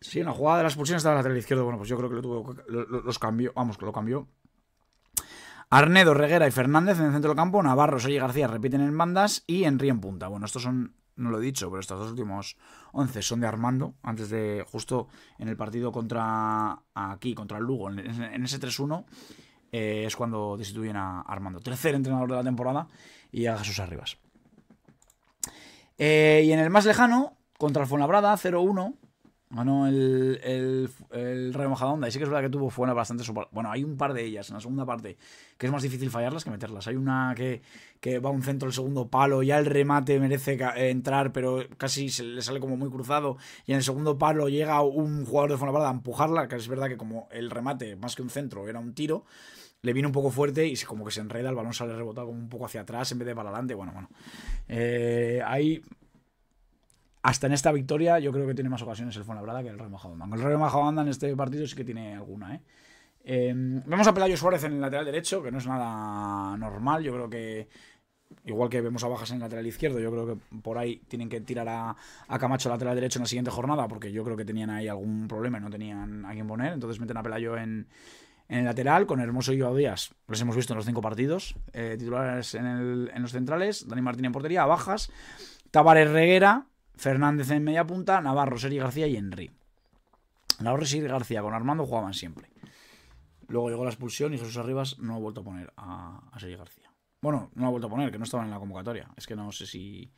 Sí, en la jugada de las pulsiones estaba de lateral izquierdo. Bueno, pues yo creo que lo tuvo, los cambió. Vamos, que lo cambió. Arnedo, Reguera y Fernández en el centro del campo. Navarro, y García repiten en bandas y Henry en punta. Bueno, estos son no lo he dicho, pero estos dos últimos 11 son de Armando, antes de justo en el partido contra aquí, contra el Lugo, en ese 3-1. Eh, es cuando destituyen a Armando. Tercer entrenador de la temporada y a sus Arribas. Eh, y en el más lejano, contra el Fuenlabrada, 0-1, bueno, ah, el, el, Y sí que es verdad que tuvo fuera una bastante. Bueno, hay un par de ellas en la segunda parte que es más difícil fallarlas que meterlas. Hay una que, va a un centro el segundo palo, ya el remate merece eh, entrar, pero casi se le sale como muy cruzado. Y en el segundo palo llega un jugador de bala a empujarla, que es verdad que como el remate, más que un centro, era un tiro le viene un poco fuerte y como que se enreda, el balón sale rebotado como un poco hacia atrás en vez de para adelante. Bueno, bueno. Eh, hay hasta en esta victoria yo creo que tiene más ocasiones el Fuenlabrada que el Real Majadahonda. El Real Majadahonda en este partido sí que tiene alguna, ¿eh? Eh, vemos a Pelayo Suárez en el lateral derecho, que no es nada normal. Yo creo que, igual que vemos a Bajas en el lateral izquierdo, yo creo que por ahí tienen que tirar a, Camacho Camacho lateral derecho en la siguiente jornada, porque yo creo que tenían ahí algún problema y no tenían a quien poner. Entonces meten a Pelayo en, el lateral, con Hermoso y Díaz, los hemos visto en los cinco partidos, eh, titulares en, en, los centrales, Dani Martín en portería, a Bajas, Tavares Reguera, Fernández en media punta, Navarro, Seri García y Henry. Navarro y Seri García con Armando jugaban siempre. Luego llegó la expulsión y Jesús Arribas no ha vuelto a poner a, a Seri García. Bueno, no ha vuelto a poner, que no estaban en la convocatoria. Es que no sé si,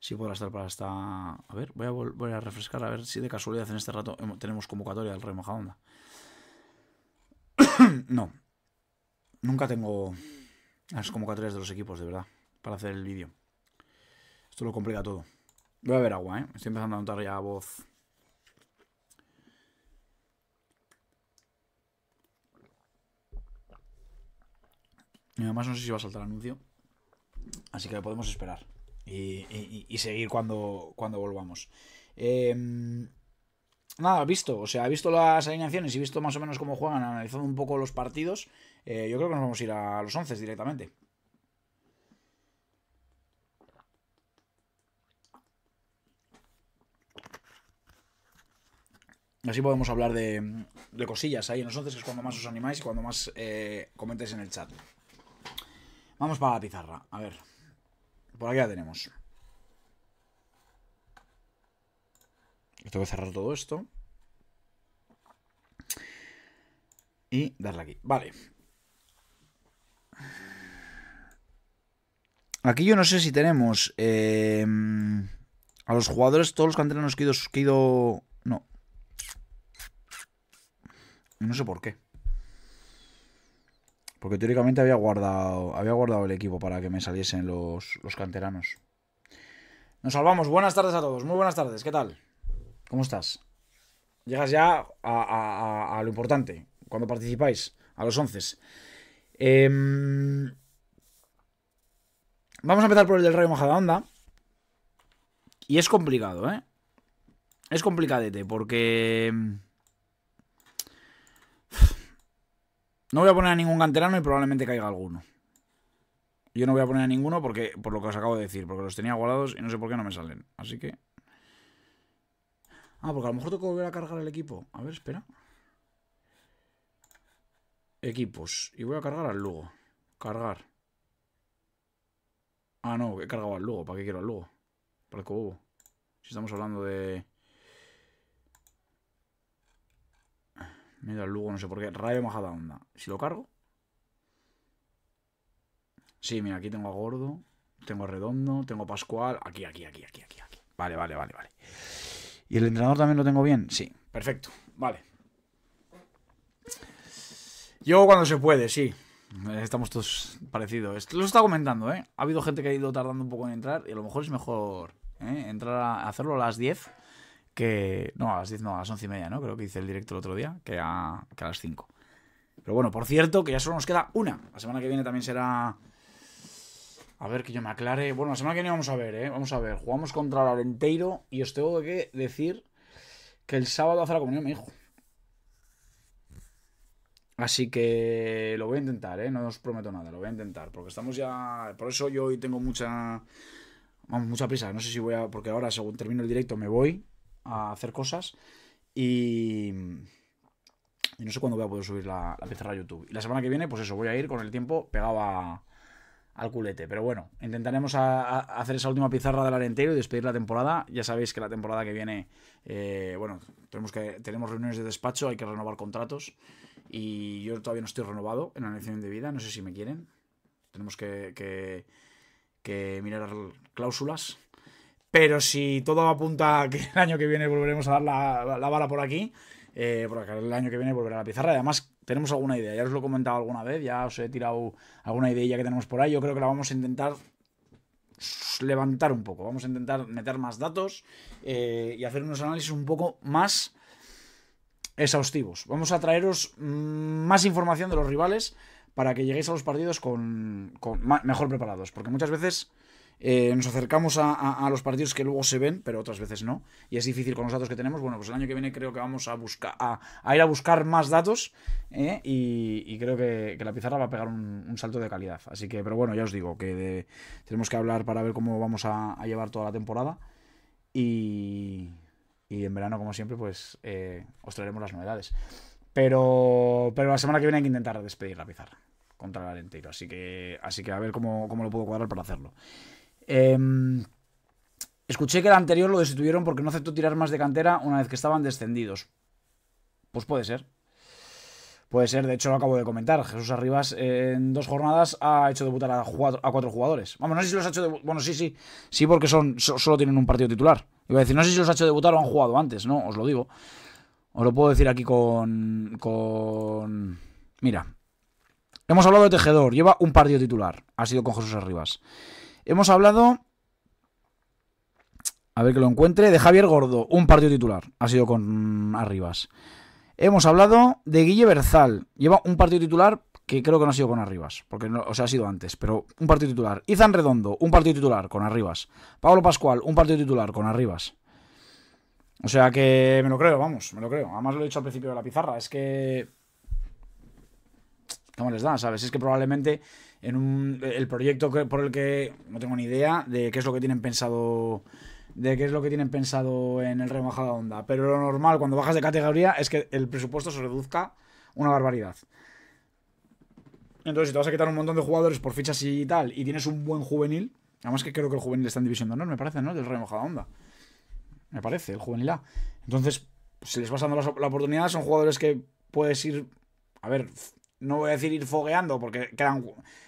si podrá estar para esta A ver, voy a, volver a refrescar a ver si de casualidad en este rato tenemos convocatoria del Rey Majadonda. no. Nunca tengo las convocatorias de los equipos, de verdad, para hacer el vídeo. Esto lo complica todo. Voy a ver agua, ¿eh? Estoy empezando a notar ya voz. Y además no sé si va a saltar anuncio. Así que podemos esperar. Y, seguir cuando, cuando volvamos. Em, nada, visto. O sea, he visto las alineaciones y he visto más o menos cómo juegan, analizando un poco los partidos. Eh, yo creo que nos vamos a ir a los 11 directamente. Así podemos hablar de, cosillas ahí en los es cuando más os animáis y cuando más eh, en el chat. Vamos para la pizarra. A ver. Por aquí la tenemos. Tengo que cerrar todo esto. Y darle aquí. Vale. Aquí yo no sé si tenemos eh, a los jugadores, todos los que han tenido que ido No sé por qué. Porque teóricamente había guardado, había guardado el equipo para que me saliesen los, canteranos. Nos salvamos. Buenas tardes a todos. Muy buenas tardes. ¿Qué tal? ¿Cómo estás? Llegas ya a, lo importante. Cuando participáis. A los 11. Em, vamos a empezar por el del Rayo Majadahonda. Y es complicado, ¿eh? Es complicadete porque... Em, No voy a poner a ningún canterano y probablemente caiga alguno. Yo no voy a poner a ninguno porque por lo que os acabo de decir, porque los tenía guardados y no sé por qué no me salen. Así que... Ah, porque a lo mejor tengo que volver a cargar el equipo. A ver, espera. Equipos. Y voy a cargar al Lugo. Cargar. Ah, no, he cargado al Lugo. ¿Para qué quiero al Lugo? Para el cobo? Si estamos hablando de... Mira, el Lugo, no sé por qué. Rayo Majada Onda. Si lo cargo. Sí, mira, aquí tengo a Gordo. Tengo a Redondo. Tengo a Pascual. Aquí, aquí, aquí, aquí, aquí, Vale, vale, vale, vale. ¿Y el entrenador también lo tengo bien? Sí, perfecto. Vale. Yo cuando se puede, sí. Estamos todos parecidos. lo está comentando, ¿eh? Ha habido gente que ha ido tardando un poco en entrar y a lo mejor es mejor ¿eh? entrar a hacerlo a las 10 que... No, a las 10 no, a las 11 y media, ¿no? Creo que hice el directo el otro día, que a, que a las 5. Pero bueno, por cierto, que ya solo nos queda una. La semana que viene también será... A ver que yo me aclare. Bueno, la semana que viene vamos a ver, ¿eh? Vamos a ver. Jugamos contra el y os tengo que decir que el sábado hace la comunión mi hijo. Así que lo voy a intentar, ¿eh? No os prometo nada, lo voy a intentar. Porque estamos ya... Por eso yo hoy tengo mucha... Vamos, mucha prisa. No sé si voy a... Porque ahora, según termino el directo, me voy a hacer cosas y, no sé cuándo voy a poder subir la, pizarra a YouTube. Y la semana que viene, pues eso, voy a ir con el tiempo pegado al culete. Pero bueno, intentaremos hacer esa última pizarra del Arentero y despedir la temporada. Ya sabéis que la temporada que viene, eh, bueno, tenemos, que, tenemos reuniones de despacho, hay que renovar contratos. Y yo todavía no estoy renovado en la elección de vida, no sé si me quieren. Tenemos que, que, que mirar cláusulas pero si todo apunta a que el año que viene volveremos a dar la, la bala por aquí, eh, porque el año que viene volverá a la pizarra. Además, tenemos alguna idea, ya os lo he comentado alguna vez, ya os he tirado alguna idea que tenemos por ahí. Yo creo que la vamos a intentar levantar un poco, vamos a intentar meter más datos eh, y hacer unos análisis un poco más exhaustivos. Vamos a traeros mm, más información de los rivales para que lleguéis a los partidos con mejor preparados, porque muchas veces eh, nos acercamos a, los partidos que luego se ven, pero otras veces no. Y es difícil con los datos que tenemos. Bueno, pues el año que viene creo que vamos a buscar a, ir a buscar más datos. ¿eh? Y, creo que, la pizarra va a pegar un, salto de calidad. Así que, pero bueno, ya os digo que tenemos que hablar para ver cómo vamos a, llevar toda la temporada. Y, en verano, como siempre, pues eh, os traeremos las novedades. Pero, pero la semana que viene hay que intentar despedir la pizarra contra el Alenteiro. Así que, así que a ver cómo, cómo lo puedo cuadrar para hacerlo. Em, escuché que el anterior lo destituyeron porque no aceptó tirar más de cantera una vez que estaban descendidos. Pues puede ser. Puede ser, de hecho lo acabo de comentar. Jesús Arribas eh, en dos jornadas ha hecho debutar a cuatro, jugadores. Vamos, no sé si los ha hecho debutar. Bueno, sí, sí. Sí, porque son, solo tienen un partido titular. Iba a decir, no sé si los ha hecho debutar o han jugado antes, ¿no? Os lo digo. Os lo puedo decir aquí con. con. Mira. Hemos hablado de Tejedor. Lleva un partido titular. Ha sido con Jesús Arribas. Hemos hablado, a ver que lo encuentre, de Javier Gordo, un partido titular, ha sido con Arribas. Hemos hablado de Guille Berzal, lleva un partido titular que creo que no ha sido con Arribas, porque no, o sea, ha sido antes, pero un partido titular. Izan Redondo, un partido titular con Arribas. Pablo Pascual, un partido titular con Arribas. O sea que me lo creo, vamos, me lo creo. Además lo he dicho al principio de la pizarra, es que... ¿Cómo les da? ¿Sabes? Es que probablemente en el proyecto por el que no tengo ni idea de qué es lo que tienen pensado de qué es lo que tienen pensado en el rebajada onda. Pero lo normal cuando bajas de categoría es que el presupuesto se reduzca una barbaridad. Entonces, si te vas a quitar un montón de jugadores por fichas y tal, y tienes un buen juvenil, además que creo que el juvenil está en división de honor, me parece, ¿no? Del rebajada onda. Me parece, el juvenil A. Entonces, si les vas dando la, la oportunidad, son jugadores que puedes ir. A ver, no voy a decir ir fogueando, porque quedan,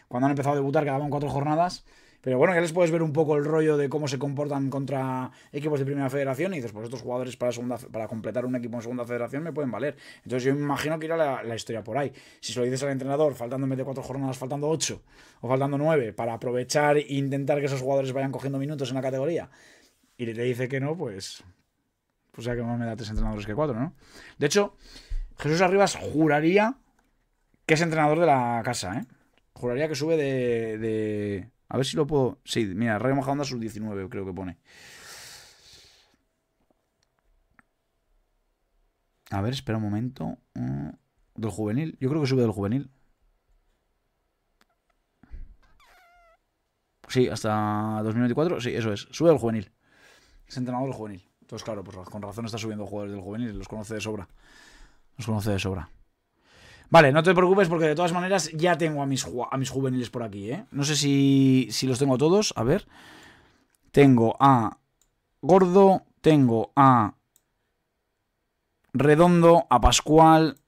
cuando han empezado a debutar quedaban cuatro jornadas. Pero bueno, ya les puedes ver un poco el rollo de cómo se comportan contra equipos de primera federación y dices, pues estos jugadores para para completar un equipo en segunda federación me pueden valer. Entonces yo me imagino que irá la, historia por ahí. Si se lo dices al entrenador, faltando de cuatro jornadas, faltando ocho o faltando nueve, para aprovechar e intentar que esos jugadores vayan cogiendo minutos en la categoría, y le dice que no, pues... Pues ya que más me da tres entrenadores que cuatro, ¿no? De hecho, Jesús Arribas juraría que es entrenador de la casa, ¿eh? Juraría que sube de, A ver si lo puedo... Sí, mira, Rayo Majadonda sub-19 creo que pone. A ver, espera un momento. Mm, del juvenil. Yo creo que sube del juvenil. Sí, hasta 2024. Sí, eso es. Sube del juvenil. Es entrenador del juvenil. Entonces, claro, pues con razón está subiendo jugadores del juvenil. Los conoce de sobra. Los conoce de sobra. Vale, no te preocupes porque de todas maneras ya tengo a mis, mis juveniles por aquí, ¿eh? No sé si, los tengo todos, a ver. Tengo a Gordo, tengo a Redondo, a Pascual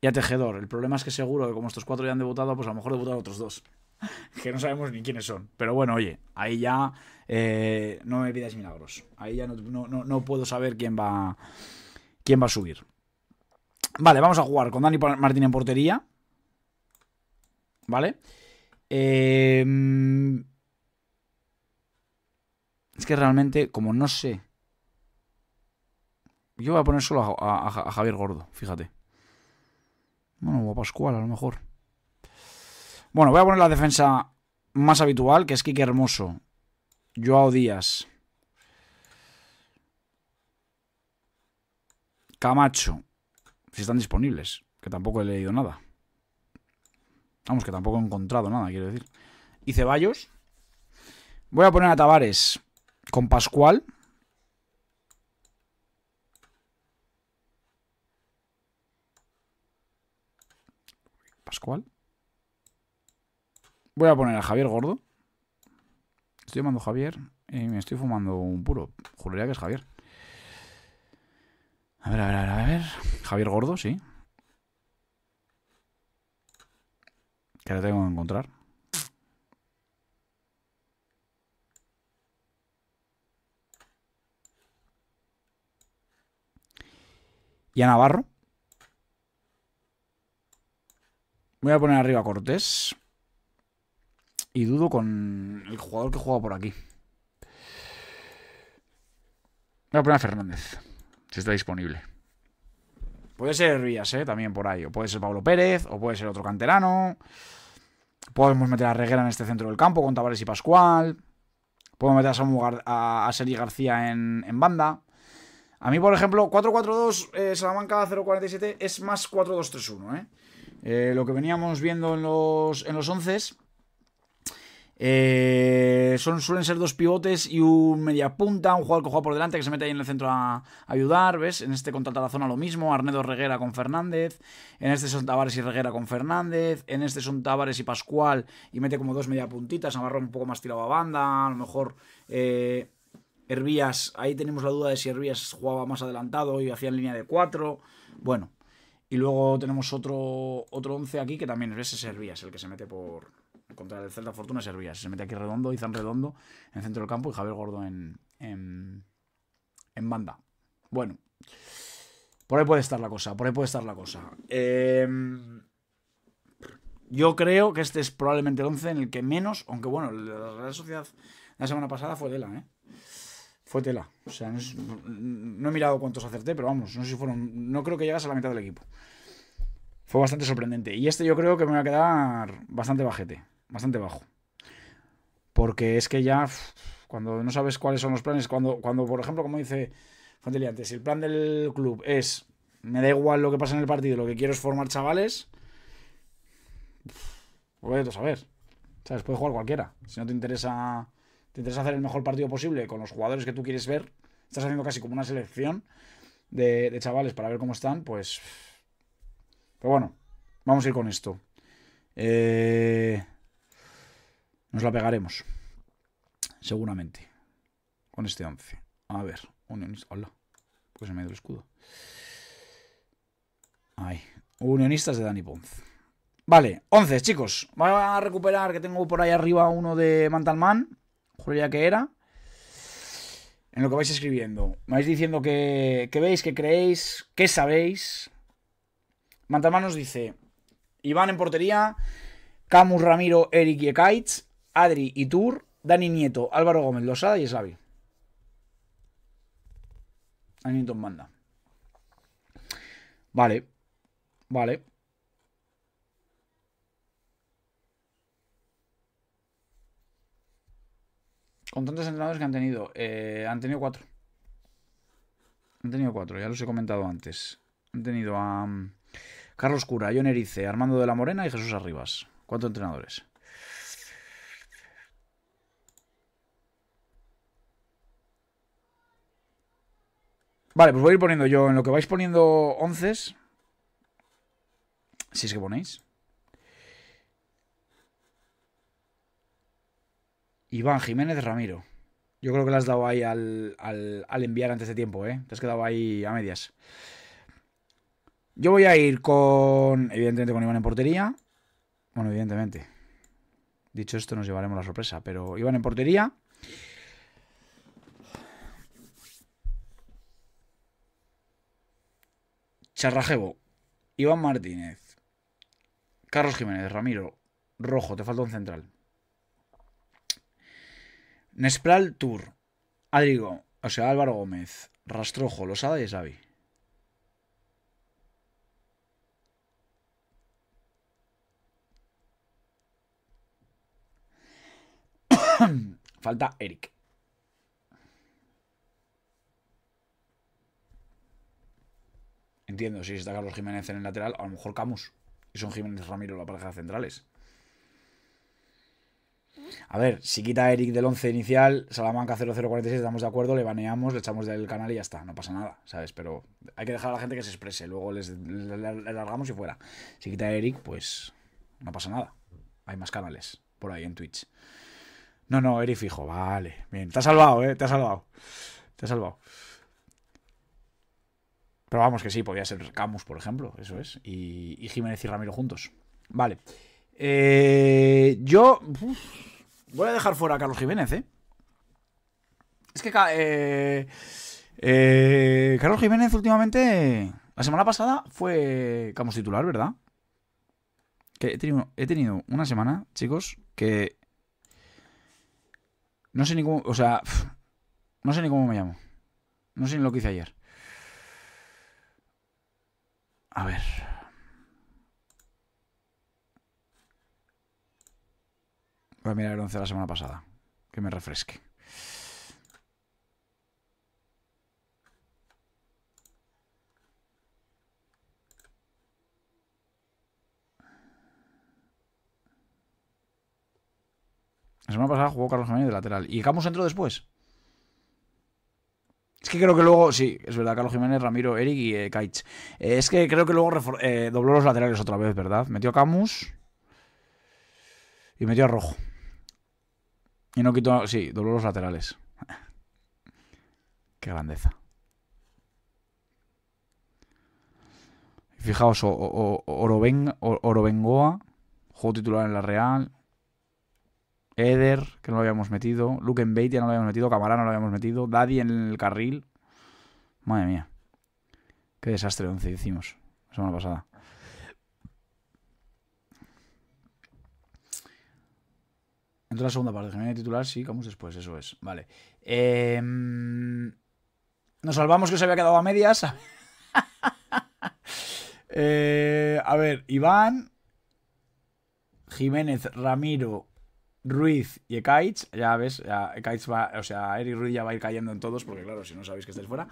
y a Tejedor. El problema es que seguro que como estos cuatro ya han debutado, pues a lo mejor debutan otros dos. que no sabemos ni quiénes son. Pero bueno, oye, ahí ya eh, no me pidáis milagros. Ahí ya no, no puedo saber quién va, quién va a subir. Vale, vamos a jugar con Dani Martín en portería. Vale. Em, es que realmente, como no sé... Yo voy a poner solo a, Javier Gordo, fíjate. Bueno, o a Pascual a lo mejor. Bueno, voy a poner la defensa más habitual, que es Kike Hermoso. Joao Díaz. Camacho. Si están disponibles, que tampoco he leído nada. Vamos, que tampoco he encontrado nada, quiero decir. Y Ceballos. Voy a poner a Tavares con Pascual. Pascual. Voy a poner a Javier Gordo. Estoy llamando Javier y me estoy fumando un puro. Juraría que es Javier. A ver, a ver, a ver, a ver. Javier Gordo, sí. Que le tengo que encontrar. Y a Navarro. Voy a poner arriba a Cortés. Y dudo con el jugador que juega por aquí. Voy a poner a Fernández, si está disponible. Puede ser Rías, ¿eh? También por ahí. O puede ser Pablo Pérez, o puede ser otro canterano. Podemos meter a Reguera en este centro del campo con Tavares y Pascual. Podemos meter a, Samu a, Seri García en, banda. A mí, por ejemplo, 4-4-2, eh, Salamanca 047 es más 4-2-3-1, ¿eh? eh Lo que veníamos viendo en los, en los eh, son, suelen ser dos pivotes y un media punta, un jugador que juega por delante que se mete ahí en el centro a, ayudar, ¿ves? En este contra zona lo mismo, Arnedo Reguera con Fernández, en este son Tavares y Reguera con Fernández, en este son Tavares y Pascual y mete como dos media puntitas, Navarro un poco más tirado a banda, a lo mejor... Eh, Hervías, ahí tenemos la duda de si Hervías jugaba más adelantado y hacía en línea de cuatro Bueno, y luego tenemos otro, otro 11 aquí que también es Hervías, el que se mete por, contra el Celta Fortuna servía. Se mete aquí redondo, Izan redondo en centro del campo y Javier Gordo en, en, banda. Bueno, por ahí puede estar la cosa, por ahí puede estar la cosa. Em, yo creo que este es probablemente el 11 en el que menos, aunque bueno, la Real Sociedad la semana pasada fue tela, ¿eh? Fue tela. O sea, no, he mirado cuántos acerté, pero vamos, no sé si fueron. No creo que llegas a la mitad del equipo. Fue bastante sorprendente. Y este yo creo que me va a quedar bastante bajete bastante bajo. Porque es que ya cuando no sabes cuáles son los planes, cuando, cuando por ejemplo, como dice antes si el plan del club es me da igual lo que pasa en el partido, lo que quiero es formar chavales, voy a saber. ¿Sabes? Puede jugar cualquiera. Si no te interesa, te interesa hacer el mejor partido posible con los jugadores que tú quieres ver, estás haciendo casi como una selección de, de chavales para ver cómo están, pues. Pero bueno, vamos a ir con esto. Eh, nos la pegaremos. Seguramente. Con este 11. A ver. Unionistas Hola. Pues se me ido el escudo. Ay. Unionistas de Dani Ponce Vale. 11, chicos. Voy a recuperar que tengo por ahí arriba uno de Mantalman. ya que era. En lo que vais escribiendo. vais diciendo que, veis, que creéis, que sabéis. Mantalman nos dice... Iván en portería. Camus Ramiro, Eric Ekaitz Adri y Tour, Dani Nieto, Álvaro Gómez Losada y Nieto en manda. Vale. Vale. Con tantos entrenadores que han tenido. Eh, han tenido cuatro. Han tenido cuatro, ya los he comentado antes. Han tenido a mm, Carlos Cura, John Erice, Armando de la Morena y Jesús Arribas. Cuatro entrenadores. Vale, pues voy a ir poniendo yo en lo que vais poniendo 11. Si es que ponéis. Iván Jiménez Ramiro. Yo creo que le has dado ahí al, al, al enviar antes de tiempo, ¿eh? Te has quedado ahí a medias. Yo voy a ir con, evidentemente, con Iván en portería. Bueno, evidentemente. Dicho esto, nos llevaremos la sorpresa. Pero Iván en portería. Charrajevo, Iván Martínez, Carlos Jiménez, Ramiro, Rojo, te falta un central. Nespral Tour, Adrigo, o sea, Álvaro Gómez, Rastrojo, Losada y Xavi. falta Eric. Entiendo, si está Carlos Jiménez en el lateral, a lo mejor Camus. Y son Jiménez Ramiro la pareja centrales. A ver, si quita a Eric del 11 inicial, Salamanca 0046, estamos de acuerdo, le baneamos, le echamos del canal y ya está, no pasa nada, ¿sabes? Pero hay que dejar a la gente que se exprese, luego les, le, largamos y fuera. Si quita a Eric, pues no pasa nada. Hay más canales por ahí en Twitch. No, no, Eric fijo, vale, bien, te ha salvado, ¿eh? Te ha salvado. Te ha salvado. Pero vamos que sí, podía ser Camus, por ejemplo, eso es. Y, Jiménez y Ramiro juntos. Vale. Eh, yo voy a dejar fuera a Carlos Jiménez, ¿eh? Es que eh, eh, Carlos Jiménez últimamente... La semana pasada fue Camus titular, ¿verdad? Que he tenido, he tenido una semana, chicos, que... No sé ni cómo... O sea... No sé ni cómo me llamo. No sé ni lo que hice ayer. A ver. Voy a mirar el 11 de la semana pasada. Que me refresque. La semana pasada jugó Carlos Jiménez de lateral. ¿Y Camus entró después? Es que creo que luego, sí, es verdad, Carlos Jiménez, Ramiro, Eric y eh, eh es que creo que luego eh, dobló los laterales otra vez, ¿verdad? Metió a Camus y metió a Rojo. Y no quitó, sí, dobló los laterales. Qué grandeza. Fijaos, Orobengoa, juego titular en la Real, Eder, que no lo habíamos metido. Luke en Bate ya no lo habíamos metido. Camara no lo habíamos metido. Daddy en el carril. Madre mía. Qué desastre 11 hicimos la semana pasada. Entra la segunda parte. de titular, sí, vamos después, eso es. Vale. Em, nos salvamos que se había quedado a medias. Eh, a ver, Iván, Jiménez, Ramiro, Ruiz y Ekaich, ya ves, va, o sea, Eric Ruiz ya va a ir cayendo en todos, porque claro, si no sabéis que estáis fuera.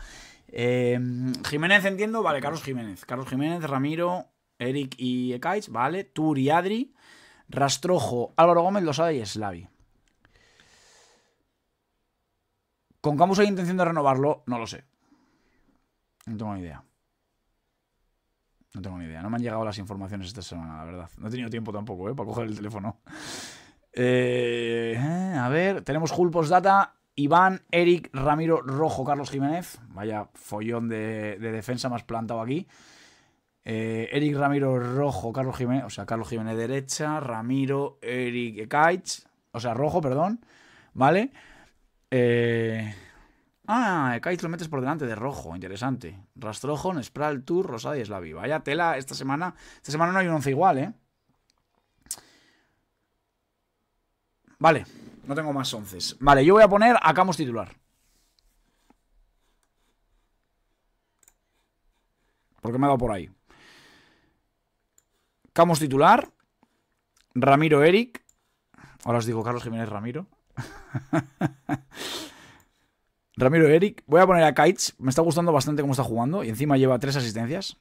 Em, Jiménez, entiendo, vale, Carlos Jiménez. Carlos Jiménez, Ramiro, Eric y Ekaich, vale. Tur Adri, Rastrojo, Álvaro Gómez, Losada y Slavi. ¿Con Camus hay intención de renovarlo? No lo sé. No tengo ni idea. No tengo ni idea. No me han llegado las informaciones esta semana, la verdad. No he tenido tiempo tampoco, ¿eh? Para coger el teléfono. Eh, eh, a ver, tenemos Julpos Data, Iván, Eric, Ramiro, Rojo, Carlos Jiménez. Vaya follón de, defensa más plantado aquí. Eh, Eric, Ramiro, Rojo, Carlos Jiménez. O sea, Carlos Jiménez derecha, Ramiro, Eric Kites. O sea, Rojo, perdón. ¿Vale? ah, Kites lo metes por delante de Rojo. Interesante. Rastrojo, Nespral, Tour, Rosada y Slavi. Vaya tela esta semana. Esta semana no hay un once igual, ¿eh? Vale, no tengo más once. Vale, yo voy a poner a Camus titular. Porque me ha dado por ahí. Camus titular. Ramiro Eric. Ahora os digo Carlos Jiménez Ramiro. Ramiro Eric. Voy a poner a Kites. Me está gustando bastante cómo está jugando. Y encima lleva tres asistencias.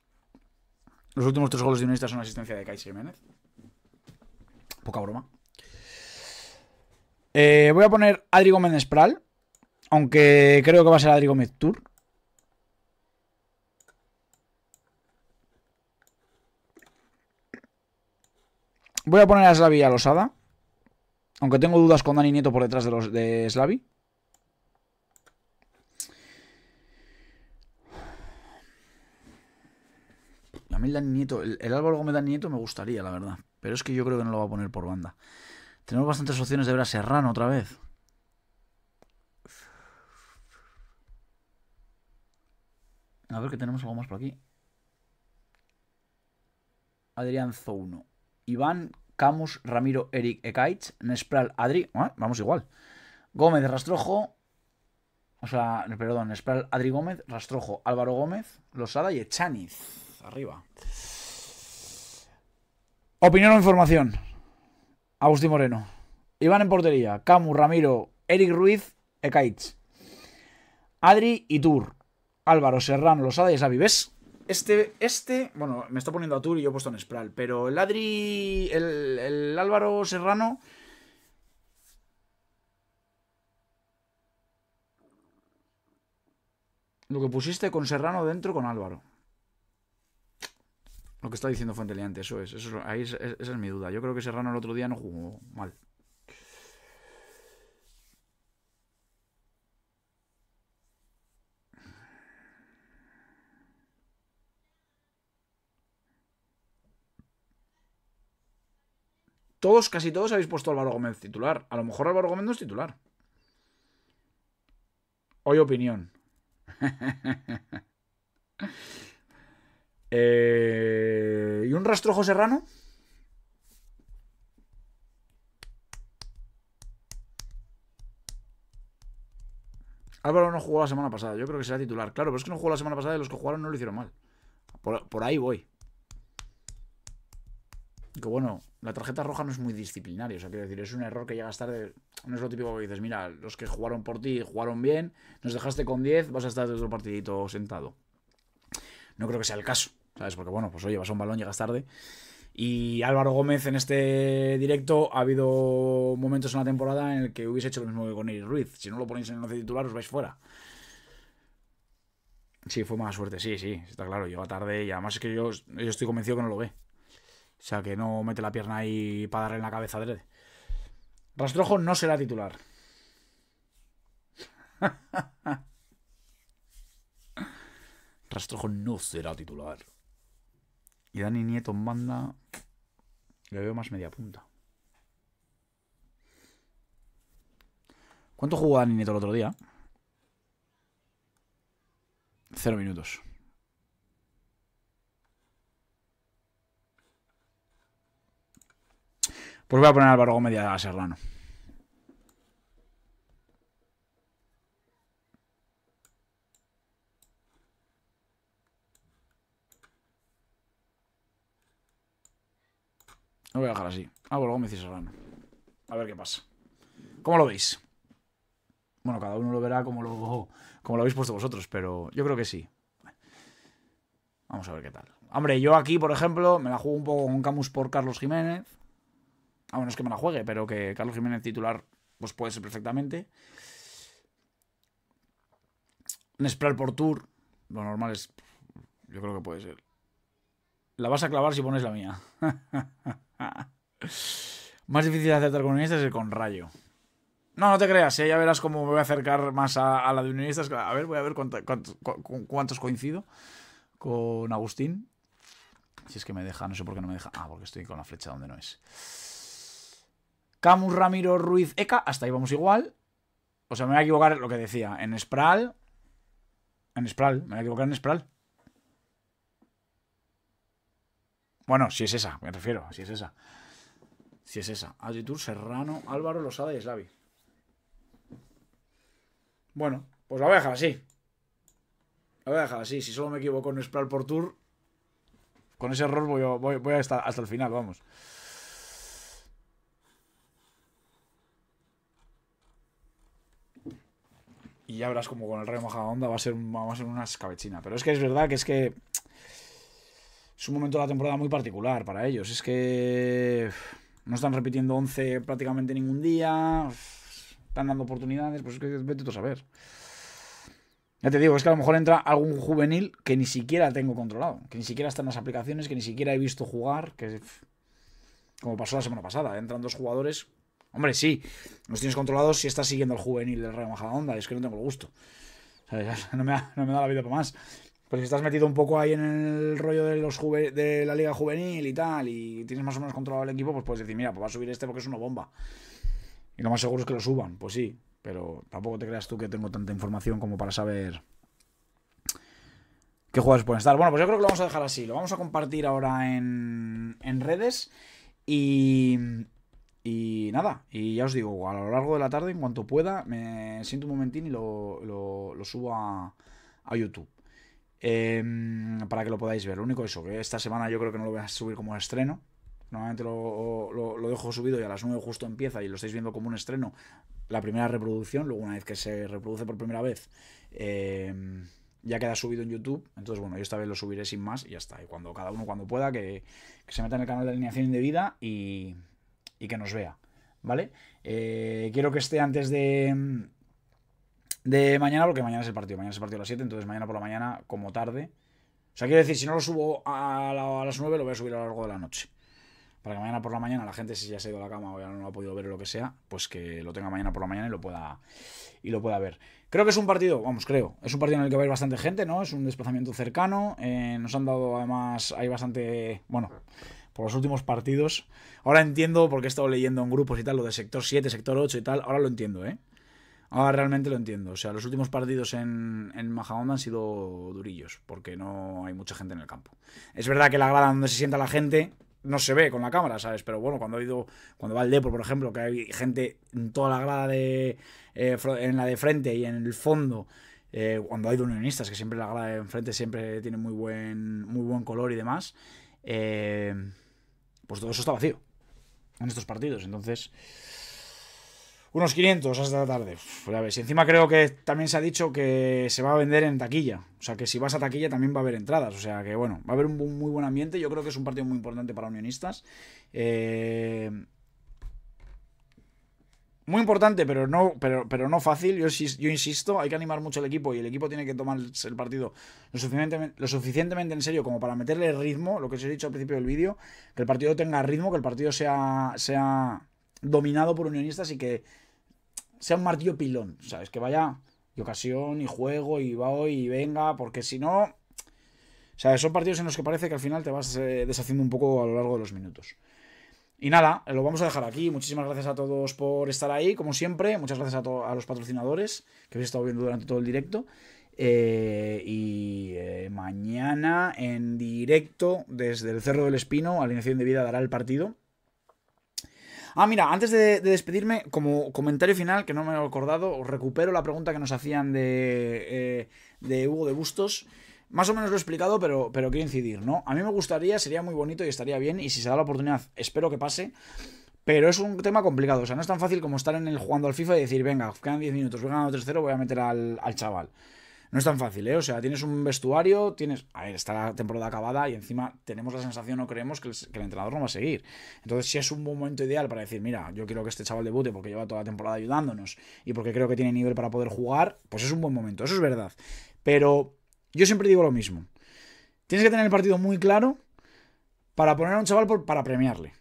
Los últimos tres goles de Unista son asistencia de Kites Jiménez. Poca broma. Eh, voy a poner Adri Gómez Aunque creo que va a ser Adri Gómez Tour. Voy a poner a Slavi y a Losada. Aunque tengo dudas con Dani Nieto por detrás de, los, de Slavi. La mí Dani Nieto, el, el Álvaro Gómez Dani Nieto me gustaría, la verdad. Pero es que yo creo que no lo va a poner por banda. Tenemos bastantes opciones de ver a Serrano otra vez. A ver que tenemos algo más por aquí. Adrián Zouno. Iván, Camus, Ramiro, Eric, Ekaich, Nespral, Adri. Ah, vamos igual. Gómez, Rastrojo. O sea, perdón, Nespral, Adri Gómez, Rastrojo, Álvaro Gómez, Losada y Echaniz. Arriba. Opinión o información. Agustín Moreno. Iván en portería. Camu, Ramiro, Eric Ruiz, Ekaitz. Adri y Tur, Álvaro, Serrano, Losada y Xavi. Este, este, bueno, me está poniendo a Tur y yo he puesto en Spral, pero el Adri, el Álvaro Serrano... Lo que pusiste con Serrano dentro con Álvaro lo que está diciendo Fuente eso es. Eso esa es mi duda. Yo creo que Serrano el otro día no jugó mal. Todos, casi todos habéis puesto a Álvaro Gómez titular. A lo mejor Álvaro Gómez no es titular. Hoy opinión. Eh, ¿Y un rastrojo serrano? Álvaro no jugó la semana pasada, yo creo que será titular. Claro, pero es que no jugó la semana pasada y los que jugaron no lo hicieron mal. Por, ahí voy. Que bueno, la tarjeta roja no es muy disciplinaria, o sea, quiero decir, es un error que llegas tarde. No es lo típico que dices, mira, los que jugaron por ti jugaron bien, nos dejaste con 10, vas a estar desde otro partidito sentado no creo que sea el caso, ¿sabes? Porque bueno, pues oye, vas a un balón, llegas tarde. Y Álvaro Gómez en este directo ha habido momentos en la temporada en el que hubiese hecho lo mismo que con Eric Ruiz. Si no lo ponéis en el 11 titular, os vais fuera. Sí, fue mala suerte, sí, sí, está claro, llega tarde y además es que yo, yo estoy convencido que no lo ve. O sea, que no mete la pierna ahí para darle en la cabeza red. Rastrojo no será titular. Astrojo no será titular. Y Dani Nieto manda banda. Le veo más media punta. ¿Cuánto jugó Dani Nieto el otro día? Cero minutos. Pues voy a poner al Álvaro media a Serrano. Lo voy a dejar así. Ah, luego me A ver qué pasa. ¿Cómo lo veis? Bueno, cada uno lo verá como lo, como lo habéis puesto vosotros, pero yo creo que sí. Vamos a ver qué tal. Hombre, yo aquí, por ejemplo, me la juego un poco con Camus por Carlos Jiménez. A ah, bueno, es que me la juegue, pero que Carlos Jiménez titular pues puede ser perfectamente. Nespral por Tour. Lo normal es... Yo creo que puede ser. La vas a clavar si pones la mía. más difícil de acertar con unionistas el con Rayo. No, no te creas, Si ¿eh? ya verás cómo me voy a acercar más a, la de unionistas. A ver, voy a ver cuántos coincido con Agustín. Si es que me deja, no sé por qué no me deja. Ah, porque estoy con la flecha donde no es. Camus Ramiro Ruiz Eka hasta ahí vamos igual. O sea, me voy a equivocar lo que decía. En Spral. En Spral, me voy a equivocar en Spral. Bueno, si es esa, me refiero, si es esa. Si es esa. Aditur, Serrano, Álvaro, Losada y Slavi. Bueno, pues la voy a dejar así. La voy a dejar así. Si solo me equivoco en Spral por Tour, con ese error voy, a, voy, hasta, el final, vamos. Y ya verás como con el rey onda va a ser, va a ser una escabechina. Pero es que es verdad que es que es un momento de la temporada muy particular para ellos. Es que no están repitiendo 11 prácticamente ningún día, están dando oportunidades, pues es que vete tú a saber. Ya te digo, es que a lo mejor entra algún juvenil que ni siquiera tengo controlado, que ni siquiera está en las aplicaciones, que ni siquiera he visto jugar, que como pasó la semana pasada, entran dos jugadores. Hombre, sí, los tienes controlados si estás siguiendo al juvenil del Real onda es que no tengo el gusto. No, me da, no me da la vida para más pues si estás metido un poco ahí en el rollo de, los de la liga juvenil y tal, y tienes más o menos controlado el equipo, pues puedes decir, mira, pues va a subir este porque es una bomba. Y lo más seguro es que lo suban, pues sí. Pero tampoco te creas tú que tengo tanta información como para saber qué jugadores pueden estar. Bueno, pues yo creo que lo vamos a dejar así. Lo vamos a compartir ahora en, redes. Y, nada, y ya os digo, a lo largo de la tarde, en cuanto pueda, me siento un momentín y lo, subo a YouTube. Em, para que lo podáis ver. Lo único eso, que esta semana yo creo que no lo voy a subir como estreno. Normalmente lo, dejo subido y a las 9 justo empieza y lo estáis viendo como un estreno. La primera reproducción, luego una vez que se reproduce por primera vez, em, ya queda subido en YouTube. Entonces, bueno, yo esta vez lo subiré sin más y ya está. Y cuando cada uno cuando pueda, que, se meta en el canal de alineación indebida y, y que nos vea. ¿Vale? Eh, quiero que esté antes de de mañana, porque mañana es el partido. Mañana es el partido a las 7, entonces mañana por la mañana, como tarde. O sea, quiero decir, si no lo subo a, las 9, lo voy a subir a lo largo de la noche. Para que mañana por la mañana la gente, si ya se ha ido a la cama o ya no lo ha podido ver o lo que sea, pues que lo tenga mañana por la mañana y lo pueda, y lo pueda ver. Creo que es un partido, vamos, creo, es un partido en el que va a ir bastante gente, ¿no? Es un desplazamiento cercano. Eh, nos han dado, además, hay bastante. Bueno, por los últimos partidos. Ahora entiendo, porque he estado leyendo en grupos y tal, lo de sector 7, sector 8 y tal. Ahora lo entiendo, ¿eh? Ahora realmente lo entiendo. O sea, los últimos partidos en, en han sido durillos, porque no hay mucha gente en el campo. Es verdad que la grada donde se sienta la gente no se ve con la cámara, ¿sabes? Pero bueno, cuando ha ido, cuando va el Depor, por ejemplo, que hay gente en toda la grada de. Eh, en la de frente y en el fondo. Eh, cuando hay unionistas, que siempre la grada de enfrente siempre tiene muy buen, muy buen color y demás. Eh, pues todo eso está vacío en estos partidos. Entonces. Unos 500 hasta la tarde. y encima creo que también se ha dicho que se va a vender en taquilla. O sea, que si vas a taquilla también va a haber entradas. O sea, que bueno, va a haber un muy buen ambiente. Yo creo que es un partido muy importante para unionistas. Eh, muy importante, pero no, pero, pero no fácil. Yo, insisto, hay que animar mucho al equipo y el equipo tiene que tomar el partido lo suficientemente, lo suficientemente en serio como para meterle ritmo, lo que os he dicho al principio del vídeo, que el partido tenga ritmo, que el partido sea, sea dominado por unionistas y que sea un martillo pilón, ¿sabes? Que vaya y ocasión y juego y va y venga, porque si no... O sea, son partidos en los que parece que al final te vas eh, deshaciendo un poco a lo largo de los minutos. Y nada, lo vamos a dejar aquí. Muchísimas gracias a todos por estar ahí, como siempre. Muchas gracias a, los patrocinadores que habéis estado viendo durante todo el directo. Eh, y eh, mañana en directo desde el Cerro del Espino, Alineación de Vida dará el partido. Ah, mira, antes de, despedirme, como comentario final, que no me he acordado, recupero la pregunta que nos hacían de, eh, de Hugo de Bustos. Más o menos lo he explicado, pero, pero quiero incidir, ¿no? A mí me gustaría, sería muy bonito y estaría bien, y si se da la oportunidad, espero que pase. Pero es un tema complicado, o sea, no es tan fácil como estar en el jugando al FIFA y decir, venga, quedan 10 minutos, voy ganar 3-0, voy a meter al, al chaval. No es tan fácil, ¿eh? O sea, tienes un vestuario, tienes. A ver, está la temporada acabada y encima tenemos la sensación, O creemos, que el, entrenador no va a seguir. Entonces, si es un buen momento ideal para decir, mira, yo quiero que este chaval debute porque lleva toda la temporada ayudándonos y porque creo que tiene nivel para poder jugar, pues es un buen momento, eso es verdad. Pero yo siempre digo lo mismo. Tienes que tener el partido muy claro para poner a un chaval para premiarle.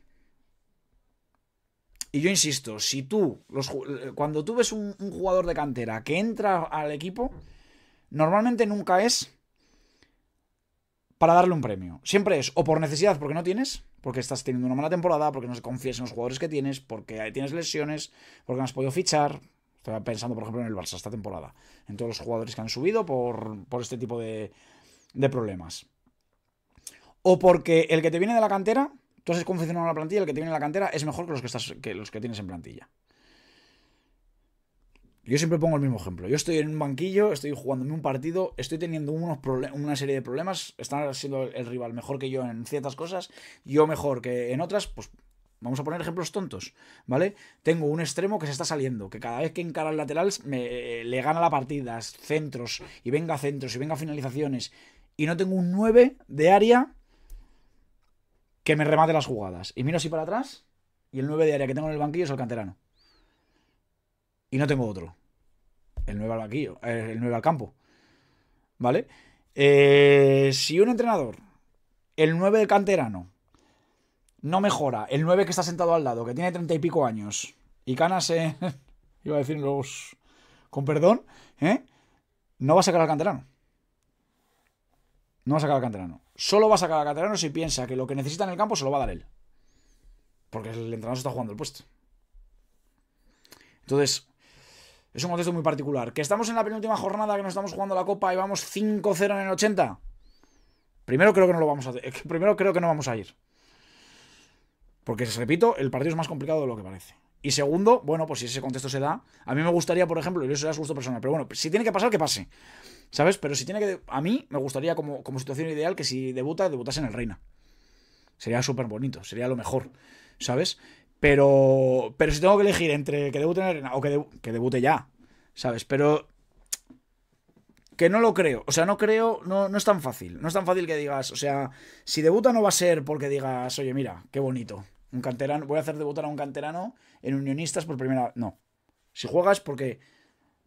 Y yo insisto, si tú, los, cuando tú ves un jugador de cantera que entra al equipo normalmente nunca es para darle un premio. Siempre es o por necesidad, porque no tienes, porque estás teniendo una mala temporada, porque no se confías en los jugadores que tienes, porque tienes lesiones, porque no has podido fichar. Estoy pensando, por ejemplo, en el Barça esta temporada, en todos los jugadores que han subido por, este tipo de, problemas. O porque el que te viene de la cantera, tú has confeccionado la plantilla, el que te viene de la cantera es mejor que los que, estás, que los que tienes en plantilla. Yo siempre pongo el mismo ejemplo. Yo estoy en un banquillo, estoy jugándome un partido, estoy teniendo unos una serie de problemas, está siendo el rival mejor que yo en ciertas cosas, yo mejor que en otras, pues Vamos a poner ejemplos tontos, ¿vale? Tengo un extremo que se está saliendo, que cada vez que encara el lateral me, eh, le gana la partida, centros, y venga centros, y venga finalizaciones, y no tengo un 9 de área que me remate las jugadas. Y miro así para atrás, y el 9 de área que tengo en el banquillo es el canterano y no tengo otro. El 9 al el al campo. ¿Vale? Eh, si un entrenador, el 9 del canterano, no mejora, el 9 que está sentado al lado, que tiene treinta y pico años, y canas en. iba a decir los. con perdón, ¿eh? No va a sacar al canterano. No va a sacar al canterano. Solo va a sacar al canterano si piensa que lo que necesita en el campo se lo va a dar él. Porque el entrenador está jugando el puesto. Entonces, es un contexto muy particular. ¿Que estamos en la penúltima jornada, que nos estamos jugando la Copa y vamos 5-0 en el 80? Primero creo que no lo vamos a Primero creo que no vamos a ir. Porque, se repito, el partido es más complicado de lo que parece. Y segundo, bueno, pues si ese contexto se da, a mí me gustaría, por ejemplo, y eso ya es gusto personal, pero bueno, si tiene que pasar, que pase. ¿Sabes? Pero si tiene que. A mí me gustaría, como, como situación ideal, que si debuta, debutase en el Reina. Sería súper bonito, sería lo mejor. ¿Sabes? Pero, pero si tengo que elegir entre que debute en arena o que, debute ya, ¿sabes? Pero que no lo creo. O sea, no creo, no, no es tan fácil. No es tan fácil que digas, o sea, si debuta no va a ser porque digas, oye, mira, qué bonito. Un canterano, voy a hacer debutar a un canterano en unionistas por primera vez. No. Si juegas porque